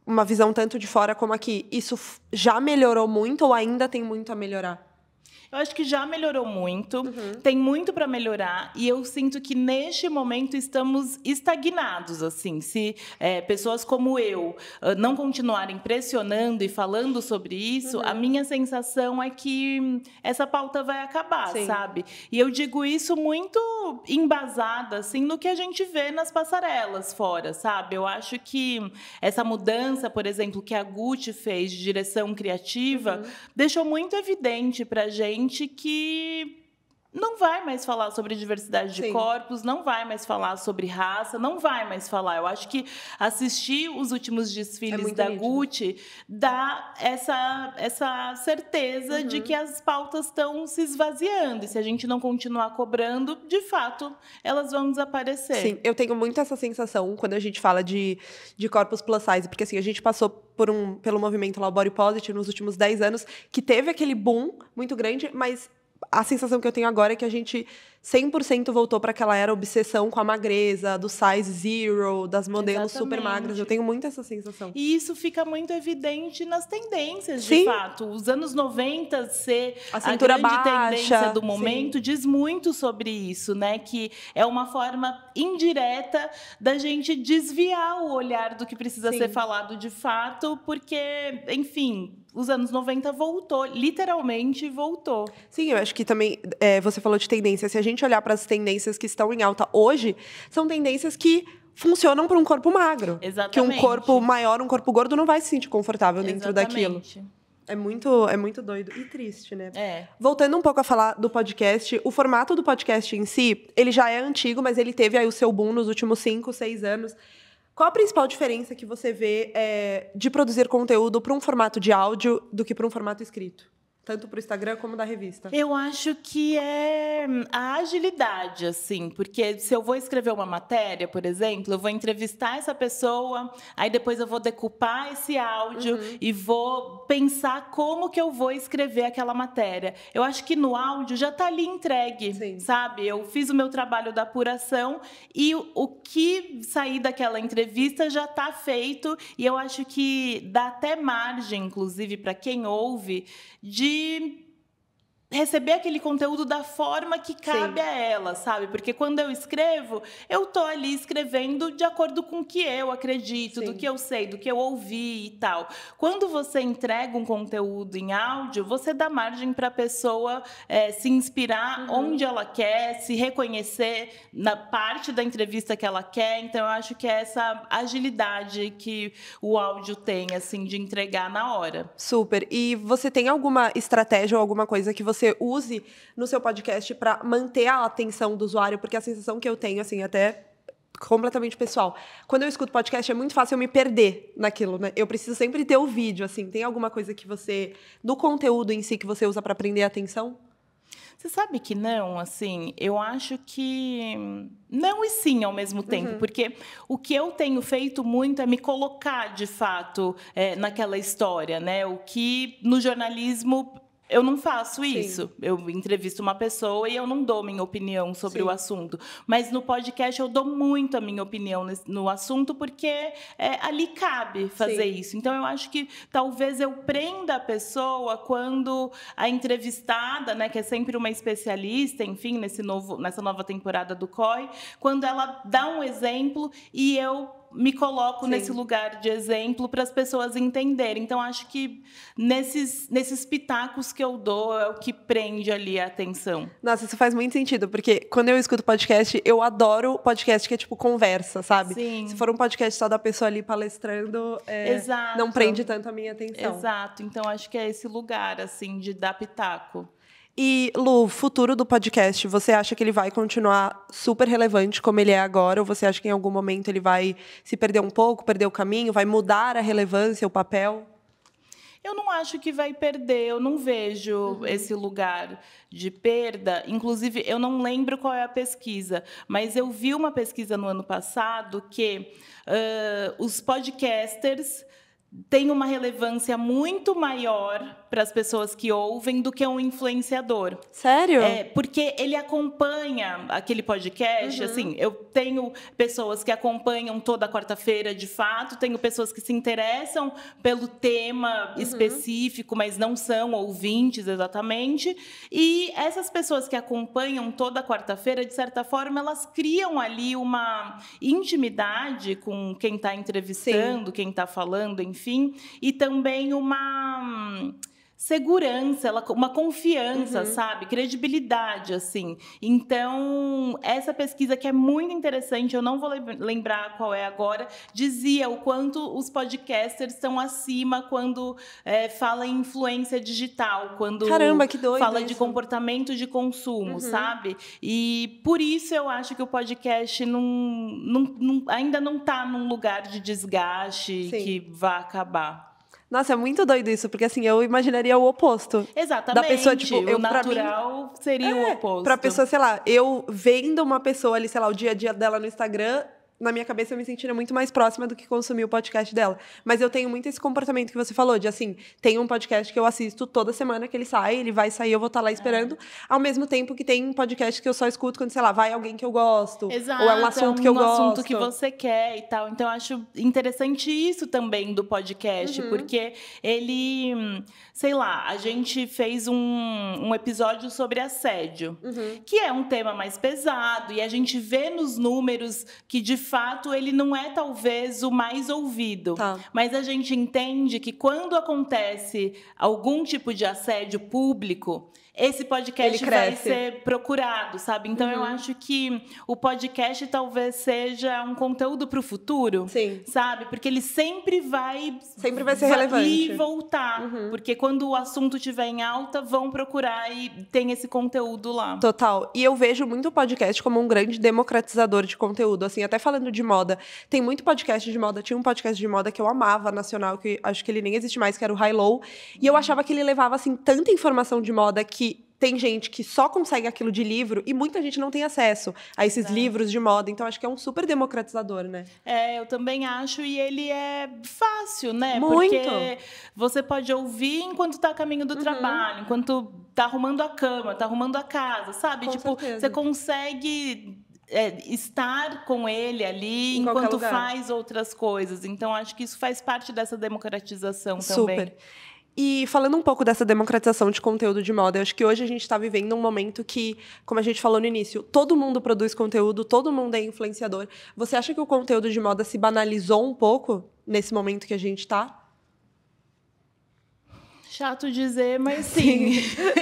uma visão tanto de fora como aqui, isso já melhorou muito ou ainda tem muito a melhorar? Eu acho que já melhorou muito, uhum. tem muito para melhorar e eu sinto que neste momento estamos estagnados, assim. Se é, pessoas como eu ah, não continuarem pressionando e falando sobre isso, uhum. a minha sensação é que essa pauta vai acabar, Sim. sabe? E eu digo isso muito embasada, assim, no que a gente vê nas passarelas fora, sabe? Eu acho que essa mudança, por exemplo, que a Gucci fez de direção criativa, uhum. deixou muito evidente para gente gente que não vai mais falar sobre diversidade de Sim. corpos, não vai mais falar sobre raça, não vai mais falar. Eu acho que assistir os últimos desfiles é da Gucci dá essa, essa certeza uhum. de que as pautas estão se esvaziando. E se a gente não continuar cobrando, de fato, elas vão desaparecer. Sim, eu tenho muito essa sensação quando a gente fala de, de corpos plus size, porque assim, a gente passou por um, pelo movimento lá, o Body Positive, nos últimos 10 anos, que teve aquele boom muito grande, mas a sensação que eu tenho agora é que a gente 100% voltou para aquela era obsessão com a magreza, do size zero, das modelos Exatamente. super magras. Eu tenho muito essa sensação. E isso fica muito evidente nas tendências, Sim. de fato. Os anos 90 ser a, cintura a grande baixa, tendência do momento Sim. diz muito sobre isso, né? Que é uma forma indireta da gente desviar o olhar do que precisa Sim. ser falado de fato, porque, enfim, os anos 90 voltou, literalmente voltou. Sim, eu acho que também é, você falou de tendência. Se a gente gente olhar para as tendências que estão em alta hoje, são tendências que funcionam para um corpo magro. Exatamente. Que um corpo maior, um corpo gordo não vai se sentir confortável dentro Exatamente. daquilo. É muito, é muito doido e triste, né? É. Voltando um pouco a falar do podcast, o formato do podcast em si, ele já é antigo, mas ele teve aí o seu boom nos últimos cinco, seis anos. Qual a principal diferença que você vê é, de produzir conteúdo para um formato de áudio do que para um formato escrito? tanto para o Instagram como da revista? Eu acho que é hum, a agilidade, assim, porque se eu vou escrever uma matéria, por exemplo, eu vou entrevistar essa pessoa, aí depois eu vou decupar esse áudio uhum. e vou pensar como que eu vou escrever aquela matéria. Eu acho que no áudio já está ali entregue, Sim. sabe? Eu fiz o meu trabalho da apuração e o que sair daquela entrevista já está feito e eu acho que dá até margem, inclusive, para quem ouve, de green receber aquele conteúdo da forma que cabe Sim. a ela, sabe? Porque quando eu escrevo, eu tô ali escrevendo de acordo com o que eu acredito, Sim. do que eu sei, do que eu ouvi e tal. Quando você entrega um conteúdo em áudio, você dá margem para a pessoa é, se inspirar uhum. onde ela quer, se reconhecer na parte da entrevista que ela quer. Então, eu acho que é essa agilidade que o áudio tem, assim, de entregar na hora. Super. E você tem alguma estratégia ou alguma coisa que você você use no seu podcast para manter a atenção do usuário, porque a sensação que eu tenho, assim, até completamente pessoal. Quando eu escuto podcast, é muito fácil eu me perder naquilo, né? Eu preciso sempre ter o vídeo, assim. Tem alguma coisa que você, do conteúdo em si, que você usa para prender a atenção? Você sabe que não, assim, eu acho que não e sim ao mesmo tempo, uhum. porque o que eu tenho feito muito é me colocar de fato é, naquela história, né? O que no jornalismo eu não faço isso. Sim. Eu entrevisto uma pessoa e eu não dou minha opinião sobre Sim. o assunto. Mas no podcast eu dou muito a minha opinião no assunto, porque é, ali cabe fazer Sim. isso. Então eu acho que talvez eu prenda a pessoa quando a entrevistada, né, que é sempre uma especialista, enfim, nesse novo, nessa nova temporada do COI, quando ela dá um exemplo e eu me coloco Sim. nesse lugar de exemplo para as pessoas entenderem. Então, acho que nesses, nesses pitacos que eu dou é o que prende ali a atenção. Nossa, isso faz muito sentido, porque quando eu escuto podcast, eu adoro podcast que é tipo conversa, sabe? Sim. Se for um podcast só da pessoa ali palestrando, é, não prende tanto a minha atenção. Exato. Então, acho que é esse lugar, assim, de dar pitaco. E, Lu, futuro do podcast, você acha que ele vai continuar super relevante como ele é agora? Ou você acha que em algum momento ele vai se perder um pouco, perder o caminho, vai mudar a relevância, o papel? Eu não acho que vai perder, eu não vejo uhum. esse lugar de perda. Inclusive, eu não lembro qual é a pesquisa, mas eu vi uma pesquisa no ano passado que uh, os podcasters têm uma relevância muito maior para as pessoas que ouvem do que um influenciador. Sério? É, porque ele acompanha aquele podcast, uhum. assim, eu tenho pessoas que acompanham toda quarta-feira de fato, tenho pessoas que se interessam pelo tema uhum. específico, mas não são ouvintes exatamente, e essas pessoas que acompanham toda quarta-feira, de certa forma, elas criam ali uma intimidade com quem está entrevistando, Sim. quem está falando, enfim, e também uma segurança, ela, uma confiança, uhum. sabe? Credibilidade, assim. Então, essa pesquisa que é muito interessante, eu não vou lembrar qual é agora, dizia o quanto os podcasters estão acima quando é, fala em influência digital, quando Caramba, que doido fala isso. de comportamento de consumo, uhum. sabe? E por isso eu acho que o podcast não, não, não ainda não está num lugar de desgaste Sim. que vai acabar. Nossa, é muito doido isso, porque assim, eu imaginaria o oposto. Exatamente. Da pessoa, tipo, eu, o natural mim, seria é, o oposto. Pra pessoa, sei lá, eu vendo uma pessoa ali, sei lá, o dia a dia dela no Instagram, na minha cabeça, eu me sentiria muito mais próxima do que consumir o podcast dela. Mas eu tenho muito esse comportamento que você falou, de assim, tem um podcast que eu assisto toda semana que ele sai, ele vai sair, eu vou estar tá lá é. esperando. É. Ao mesmo tempo que tem um podcast que eu só escuto quando, sei lá, vai alguém que eu gosto. Exato, ou é um é assunto é um que eu gosto. É um assunto que você quer e tal. Então, eu acho interessante isso também do podcast, uhum. porque ele, sei lá, a gente fez um, um episódio sobre assédio, uhum. que é um tema mais pesado, e a gente vê nos números que de fato fato ele não é talvez o mais ouvido. Tá. Mas a gente entende que quando acontece algum tipo de assédio público, esse podcast Ele vai ser procurado, sabe? Então uhum. eu acho que o podcast talvez seja um conteúdo para o futuro, Sim. sabe? Porque ele sempre vai sempre vai ser relevante e voltar, uhum. porque quando o assunto estiver em alta, vão procurar e tem esse conteúdo lá. Total. E eu vejo muito o podcast como um grande democratizador de conteúdo, assim, até falando de moda, tem muito podcast de moda, tinha um podcast de moda que eu amava, nacional, que acho que ele nem existe mais, que era o High Low, e eu uhum. achava que ele levava assim tanta informação de moda que tem gente que só consegue aquilo de livro e muita gente não tem acesso a esses é. livros de moda. Então acho que é um super democratizador, né? É, eu também acho e ele é fácil, né? Muito. Porque você pode ouvir enquanto está a caminho do uhum. trabalho, enquanto está arrumando a cama, está arrumando a casa, sabe? Com tipo, certeza. você consegue é, estar com ele ali em enquanto faz outras coisas. Então, acho que isso faz parte dessa democratização Super. também. Super. E falando um pouco dessa democratização de conteúdo de moda, eu acho que hoje a gente está vivendo um momento que, como a gente falou no início, todo mundo produz conteúdo, todo mundo é influenciador. Você acha que o conteúdo de moda se banalizou um pouco nesse momento que a gente está? Chato dizer, mas sim.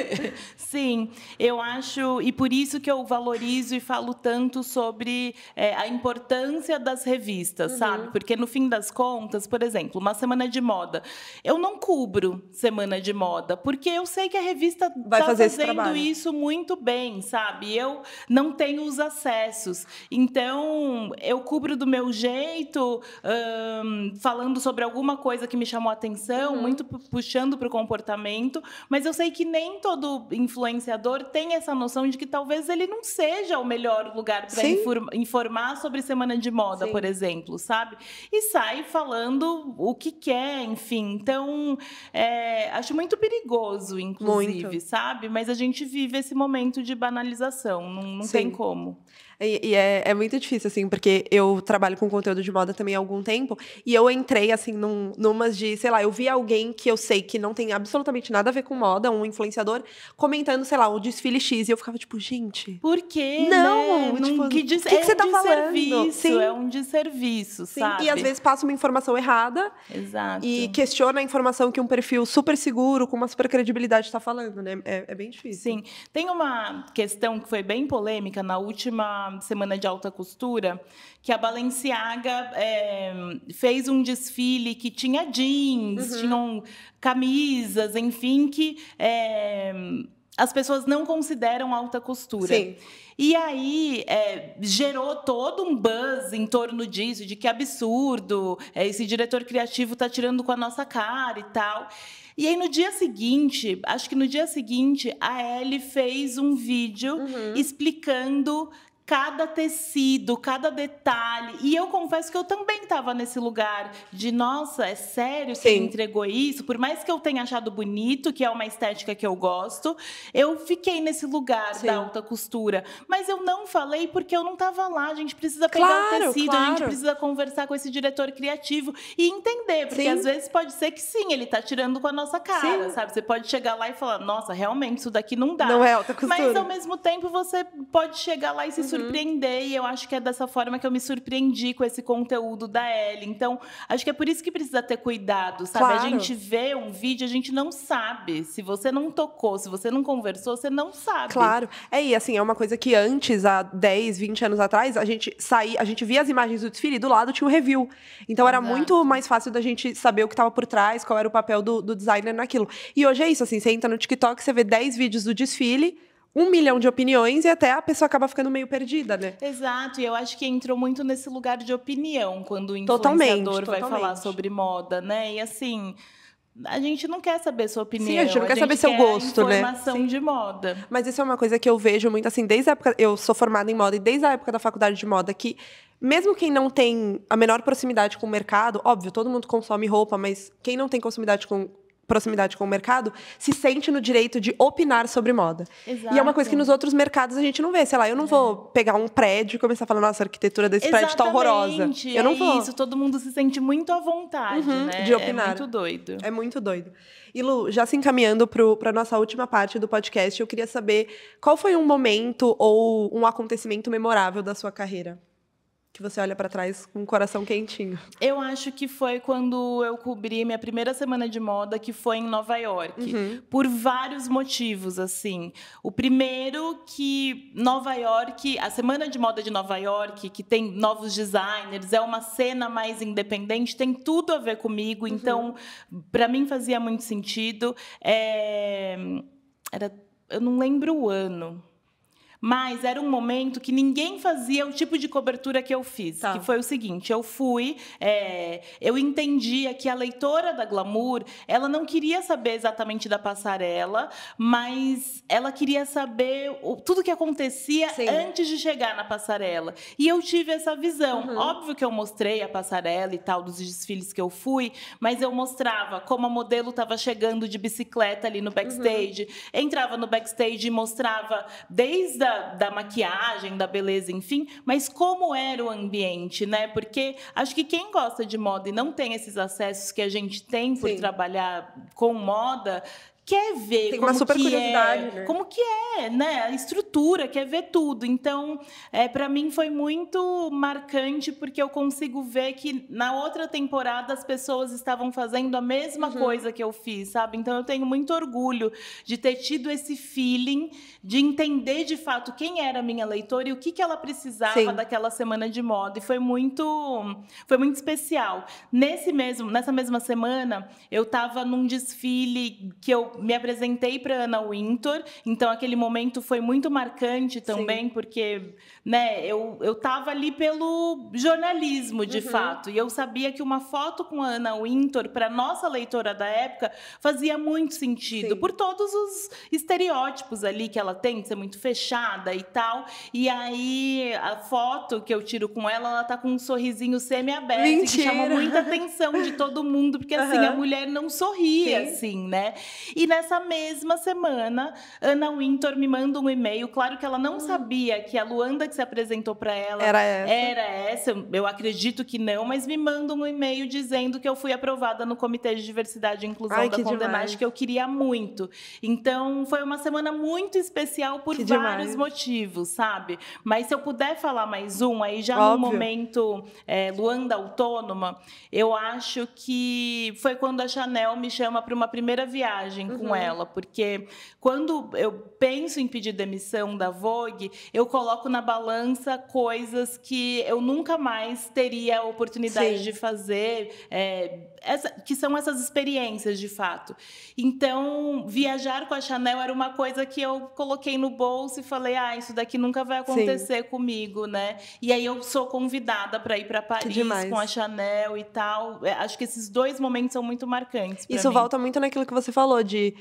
sim, eu acho, e por isso que eu valorizo e falo tanto sobre é, a importância das revistas, uhum. sabe? Porque no fim das contas, por exemplo, uma semana de moda, eu não cubro semana de moda, porque eu sei que a revista está fazendo isso muito bem, sabe? Eu não tenho os acessos. Então, eu cubro do meu jeito, hum, falando sobre alguma coisa que me chamou a atenção, uhum. muito puxando para o comportamento, mas eu sei que nem todo influenciador tem essa noção de que talvez ele não seja o melhor lugar para informar sobre semana de moda, Sim. por exemplo, sabe? E sai falando o que quer, enfim. Então, é, acho muito perigoso, inclusive, muito. sabe? Mas a gente vive esse momento de banalização, não, não tem como. E, e é, é, muito difícil, assim, porque eu trabalho com conteúdo de moda também há algum tempo. E eu entrei, assim, num, numas de, sei lá, eu vi alguém que eu sei que não tem absolutamente nada a ver com moda, um influenciador, comentando, sei lá, o desfile X. E eu ficava tipo, gente. Por quê? Não, né? tipo, que, des... que, que é você tá falando? Sim. É um desserviço, Sim. sabe? E às vezes passa uma informação errada. Exato. E questiona a informação que um perfil super seguro, com uma super credibilidade, está falando, né? É, é bem difícil. Sim. Tem uma questão que foi bem polêmica na última Semana de Alta Costura, que a Balenciaga é, fez um desfile que tinha jeans, uhum. tinham camisas, enfim, que é, as pessoas não consideram alta costura. Sim. E aí é, gerou todo um buzz em torno disso, de que absurdo, é, esse diretor criativo está tirando com a nossa cara e tal. E aí no dia seguinte, acho que no dia seguinte, a Ellie fez um vídeo uhum. explicando cada tecido, cada detalhe. E eu confesso que eu também estava nesse lugar de, nossa, é sério que entregou isso? Por mais que eu tenha achado bonito, que é uma estética que eu gosto, eu fiquei nesse lugar Sim. da alta costura. Mas eu não falei porque eu não estava lá. A gente precisa pegar claro, o tecido, claro. a gente precisa conversar com esse diretor criativo e entender, porque sim. às vezes pode ser que sim, ele está tirando com a nossa cara, sim. sabe? Você pode chegar lá e falar, nossa, realmente isso daqui não dá. Não é alta costura. Mas ao mesmo tempo você pode chegar lá e se uhum. Uhum. surpreender e eu acho que é dessa forma que eu me surpreendi com esse conteúdo da Ellie. Então, acho que é por isso que precisa ter cuidado, sabe? Claro. A gente vê um vídeo, a gente não sabe. Se você não tocou, se você não conversou, você não sabe. Claro. É, e assim, é uma coisa que antes, há 10, 20 anos atrás, a gente saía, a gente via as imagens do desfile e do lado tinha o um review. Então era Exato. muito mais fácil da gente saber o que estava por trás, qual era o papel do, do designer naquilo. E hoje é isso, assim, você entra no TikTok, você vê 10 vídeos do desfile um milhão de opiniões e até a pessoa acaba ficando meio perdida, né? Exato, e eu acho que entrou muito nesse lugar de opinião quando o influenciador totalmente, vai falar sobre moda, né? E assim. A gente não quer saber sua opinião. Sim, a gente não a quer saber quer seu gosto, né? informação né? Formação de moda. Mas isso é uma coisa que eu vejo muito assim, desde a época. Eu sou formada em moda e desde a época da faculdade de moda que mesmo quem não tem a menor proximidade com o mercado, óbvio, todo mundo consome roupa, mas quem não tem proximidade com, proximidade com o mercado, se sente no direito de opinar sobre moda. Exato. E é uma coisa que nos outros mercados a gente não vê. Sei lá, eu não é. vou pegar um prédio e começar a falar, nossa, a arquitetura desse Exatamente. prédio tá horrorosa. Eu é não vou. isso, todo mundo se sente muito à vontade, uhum, né? De opinar. É muito doido. É muito doido. E Lu, já se encaminhando para nossa última parte do podcast, eu queria saber qual foi um momento ou um acontecimento memorável da sua carreira? que você olha para trás com o coração quentinho? Eu acho que foi quando eu cobri minha primeira semana de moda, que foi em Nova York, uhum. por vários motivos, assim. O primeiro que Nova York, a semana de moda de Nova York, que tem novos designers, é uma cena mais independente, tem tudo a ver comigo, uhum. então para mim fazia muito sentido. É... Era, eu não lembro o ano mas era um momento que ninguém fazia o tipo de cobertura que eu fiz, tá. que foi o seguinte: eu fui, é, eu entendia que a leitora da Glamour, ela não queria saber exatamente da passarela, mas ela queria saber o, tudo que acontecia Sim. antes de chegar na passarela. E eu tive essa visão. Uhum. Óbvio que eu mostrei a passarela e tal dos desfiles que eu fui, mas eu mostrava como a modelo estava chegando de bicicleta ali no uhum. backstage, uhum. entrava no backstage e mostrava desde a da, maquiagem, da beleza, enfim, mas como era o ambiente, né? Porque acho que quem gosta de moda e não tem esses acessos que a gente tem por Sim. trabalhar com moda, quer ver Tem como que é, né? como que é, né, a estrutura, quer ver tudo. Então, é, para mim foi muito marcante porque eu consigo ver que na outra temporada as pessoas estavam fazendo a mesma uhum. coisa que eu fiz, sabe? Então eu tenho muito orgulho de ter tido esse feeling de entender de fato quem era a minha leitora e o que que ela precisava Sim. daquela semana de moda. E foi muito foi muito especial. Nesse mesmo, nessa mesma semana, eu estava num desfile que eu me apresentei para Ana Winter, então aquele momento foi muito marcante também, Sim. porque né, eu, eu tava ali pelo jornalismo, de uhum. fato, e eu sabia que uma foto com a Ana Winter, para nossa leitora da época, fazia muito sentido, Sim. por todos os estereótipos ali que ela tem, de ser muito fechada e tal. E aí a foto que eu tiro com ela, ela tá com um sorrisinho semi-aberto, que chama muita atenção de todo mundo, porque uhum. assim, a mulher não sorria, Sim. assim, né? E nessa mesma semana, Ana Winter me manda um e-mail. Claro que ela não hum. sabia que a Luanda que se apresentou para ela era essa. era essa. Eu acredito que não, mas me manda um e-mail dizendo que eu fui aprovada no Comitê de Diversidade e Inclusão Ai, da Condemate, que eu queria muito. Então, foi uma semana muito especial por que vários demais. motivos, sabe? Mas se eu puder falar mais um, aí já Óbvio. no momento é, Luanda Autônoma, eu acho que foi quando a Chanel me chama para uma primeira viagem uhum. com ela, porque quando eu penso em pedir demissão da Vogue, eu coloco na balança coisas que eu nunca mais teria a oportunidade Sim. de fazer, é, essa, que são essas experiências de fato. Então, viajar com a Chanel era uma coisa que eu coloquei no bolso e falei: ah, isso daqui nunca vai acontecer Sim. comigo, né? E aí eu sou convidada para ir para Paris com a Chanel e tal. É, acho que esses dois momentos são muito marcantes. Isso mim. volta muito naquilo que você falou de really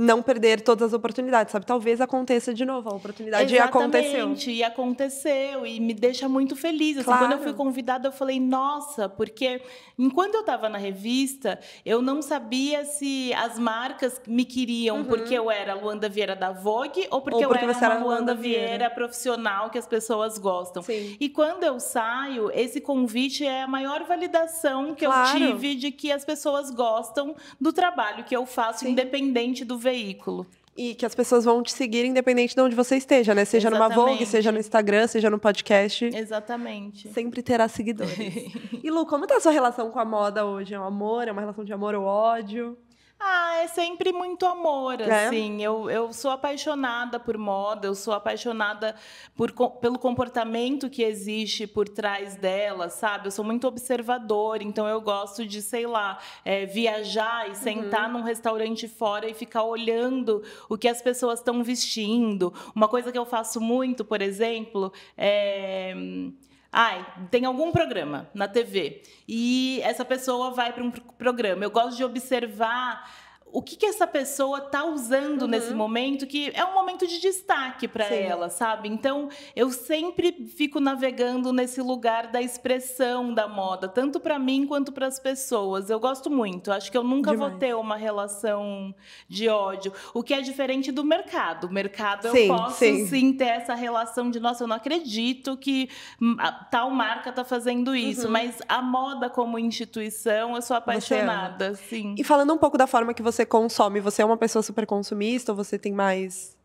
não perder todas as oportunidades, sabe? Talvez aconteça de novo, a oportunidade Exatamente, e aconteceu. E aconteceu, e me deixa muito feliz. Assim, claro. Quando eu fui convidada, eu falei, nossa, porque enquanto eu estava na revista, eu não sabia se as marcas me queriam uhum. porque eu era Luanda Vieira da Vogue ou porque, ou porque eu era, era Luanda, Vieira, Vieira profissional que as pessoas gostam. Sim. E quando eu saio, esse convite é a maior validação que claro. eu tive de que as pessoas gostam do trabalho que eu faço, Sim. independente do veículo. E que as pessoas vão te seguir independente de onde você esteja, né? Seja Exatamente. numa Vogue, seja no Instagram, seja no podcast. Exatamente. Sempre terá seguidores. e Lu, como tá a sua relação com a moda hoje? É um amor? É uma relação de amor ou ódio? Ah, é sempre muito amor, é. Assim. Eu, eu sou apaixonada por moda, eu sou apaixonada por, pelo comportamento que existe por trás dela, sabe? Eu sou muito observadora, então eu gosto de, sei lá, é, viajar e sentar uhum. num restaurante fora e ficar olhando o que as pessoas estão vestindo. Uma coisa que eu faço muito, por exemplo, é Ai, tem algum programa na TV e essa pessoa vai para um programa. Eu gosto de observar o que, que essa pessoa tá usando uhum. nesse momento, que é um momento de destaque para ela, sabe? Então, eu sempre fico navegando nesse lugar da expressão da moda, tanto para mim quanto para as pessoas. Eu gosto muito, acho que eu nunca Demais. vou ter uma relação de ódio, o que é diferente do mercado. O mercado sim, eu posso sim. sim. ter essa relação de, nossa, eu não acredito que tal marca tá fazendo isso, uhum. mas a moda como instituição, eu sou apaixonada, sim. E falando um pouco da forma que você você consome? Você é uma pessoa super consumista ou você tem mais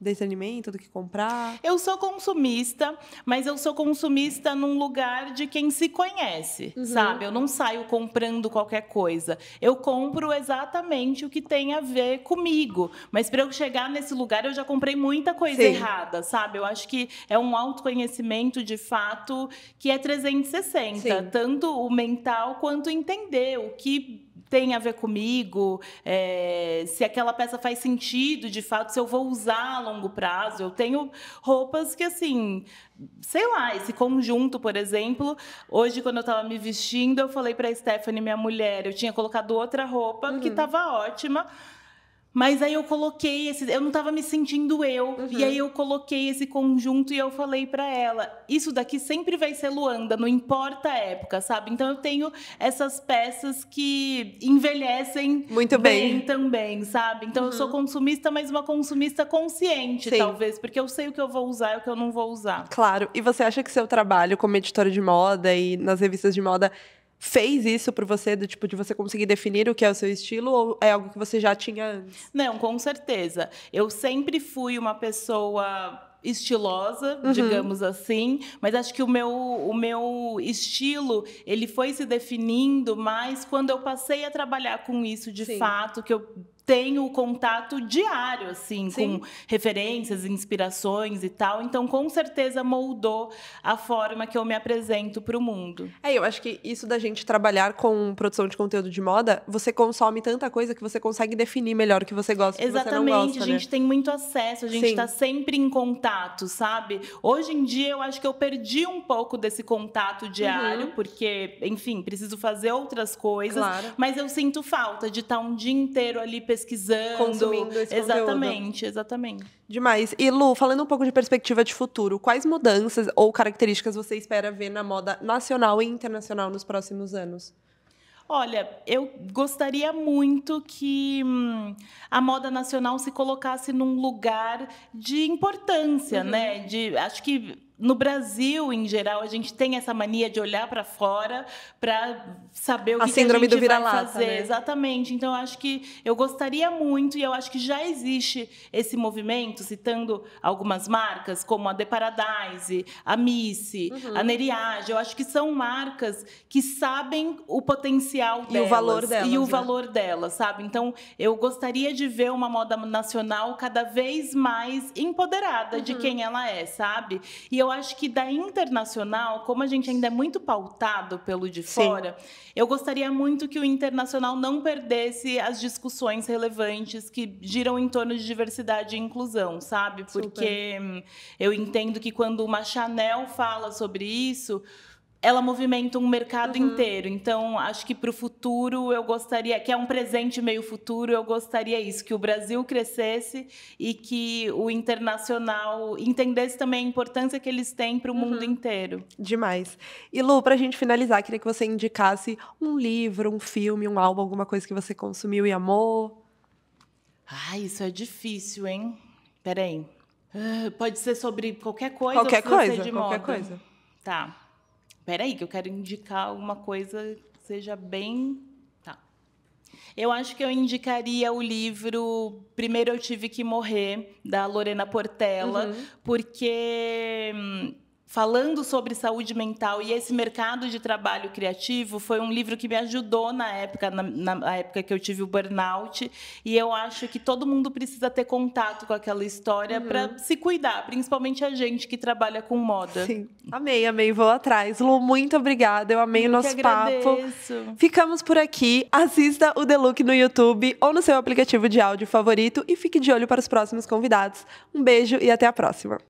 discernimento do que comprar? Eu sou consumista, mas eu sou consumista num lugar de quem se conhece, uhum. sabe? Eu não saio comprando qualquer coisa. Eu compro exatamente o que tem a ver comigo. Mas para eu chegar nesse lugar, eu já comprei muita coisa Sim. errada, sabe? Eu acho que é um autoconhecimento de fato que é 360, Sim. tanto o mental quanto entender o que tem a ver comigo, é, se aquela peça faz sentido de fato, se eu vou usar a longo prazo. Eu tenho roupas que, assim, sei lá, esse conjunto, por exemplo. Hoje, quando eu estava me vestindo, eu falei para a Stephanie, minha mulher, eu tinha colocado outra roupa uhum. que estava ótima. Mas aí eu coloquei esse. Eu não estava me sentindo eu. Uhum. E aí eu coloquei esse conjunto e eu falei para ela: isso daqui sempre vai ser Luanda, não importa a época, sabe? Então eu tenho essas peças que envelhecem muito bem, bem também, sabe? Então uhum. eu sou uhum. consumista, mas uma consumista consciente, Sim. talvez, porque eu sei o que eu vou usar e o que eu não vou usar. Claro. E você acha que seu trabalho como editora de moda e nas revistas de moda fez isso para você, do tipo de você conseguir definir o que é o seu estilo ou é algo que você já tinha antes? Não, com certeza. Eu sempre fui uma pessoa estilosa, uhum. digamos assim, mas acho que o meu, o meu estilo ele foi se definindo mais quando eu passei a trabalhar com isso de Sim. fato, que eu tenho contato diário, assim, Sim. com referências, inspirações e tal. Então, com certeza moldou a forma que eu me apresento para o mundo. É, eu acho que isso da gente trabalhar com produção de conteúdo de moda, você consome tanta coisa que você consegue definir melhor o que você gosta e o que você não gosta. Exatamente, a né? gente né? tem muito acesso, a gente está sempre em contato, sabe? Hoje em dia, eu acho que eu perdi um pouco desse contato diário, uhum. porque, enfim, preciso fazer outras coisas. Claro. Mas eu sinto falta de estar tá um dia inteiro ali pesquisando. Consumindo esse Exatamente, conteúdo. exatamente. Demais. E Lu, falando um pouco de perspectiva de futuro, quais mudanças ou características você espera ver na moda nacional e internacional nos próximos anos? Olha, eu gostaria muito que hum, a moda nacional se colocasse num lugar de importância, uhum. né? De, acho que no Brasil, em geral, a gente tem essa mania de olhar para fora para saber o a que, síndrome que a gente do vai fazer. Né? Exatamente. Então, eu acho que eu gostaria muito, e eu acho que já existe esse movimento, citando algumas marcas, como a The Paradise, a Missy, uhum. a Neriage. Eu acho que são marcas que sabem o potencial e delas, o valor delas. E o né? valor delas, sabe? Então, eu gostaria de ver uma moda nacional cada vez mais empoderada uhum. de quem ela é, sabe? E eu eu acho que da internacional, como a gente ainda é muito pautado pelo de Sim. fora, eu gostaria muito que o internacional não perdesse as discussões relevantes que giram em torno de diversidade e inclusão, sabe? Porque Super. Hum, eu entendo que quando uma Chanel fala sobre isso, ela movimenta um mercado uhum. inteiro. Então, acho que para o futuro eu gostaria, que é um presente meio futuro, eu gostaria isso, que o Brasil crescesse e que o internacional entendesse também a importância que eles têm para o uhum. mundo inteiro. Demais. E Lu, para a gente finalizar, queria que você indicasse um livro, um filme, um álbum, alguma coisa que você consumiu e amou. Ah, isso é difícil, hein? Peraí. Ah, pode ser sobre qualquer coisa. Qualquer coisa. Qualquer moda. coisa. Tá peraí, que eu quero indicar alguma coisa que seja bem. Tá. Eu acho que eu indicaria o livro Primeiro Eu Tive Que Morrer, da Lorena Portela, uhum. porque hum, falando sobre saúde mental e esse mercado de trabalho criativo foi um livro que me ajudou na época, na, na, época que eu tive o burnout. E eu acho que todo mundo precisa ter contato com aquela história uhum. para se cuidar, principalmente a gente que trabalha com moda. Sim. Amei, amei, vou atrás. Lu, muito obrigada. Eu amei eu o nosso papo. Ficamos por aqui. Assista o The Look no YouTube ou no seu aplicativo de áudio favorito e fique de olho para os próximos convidados. Um beijo e até a próxima.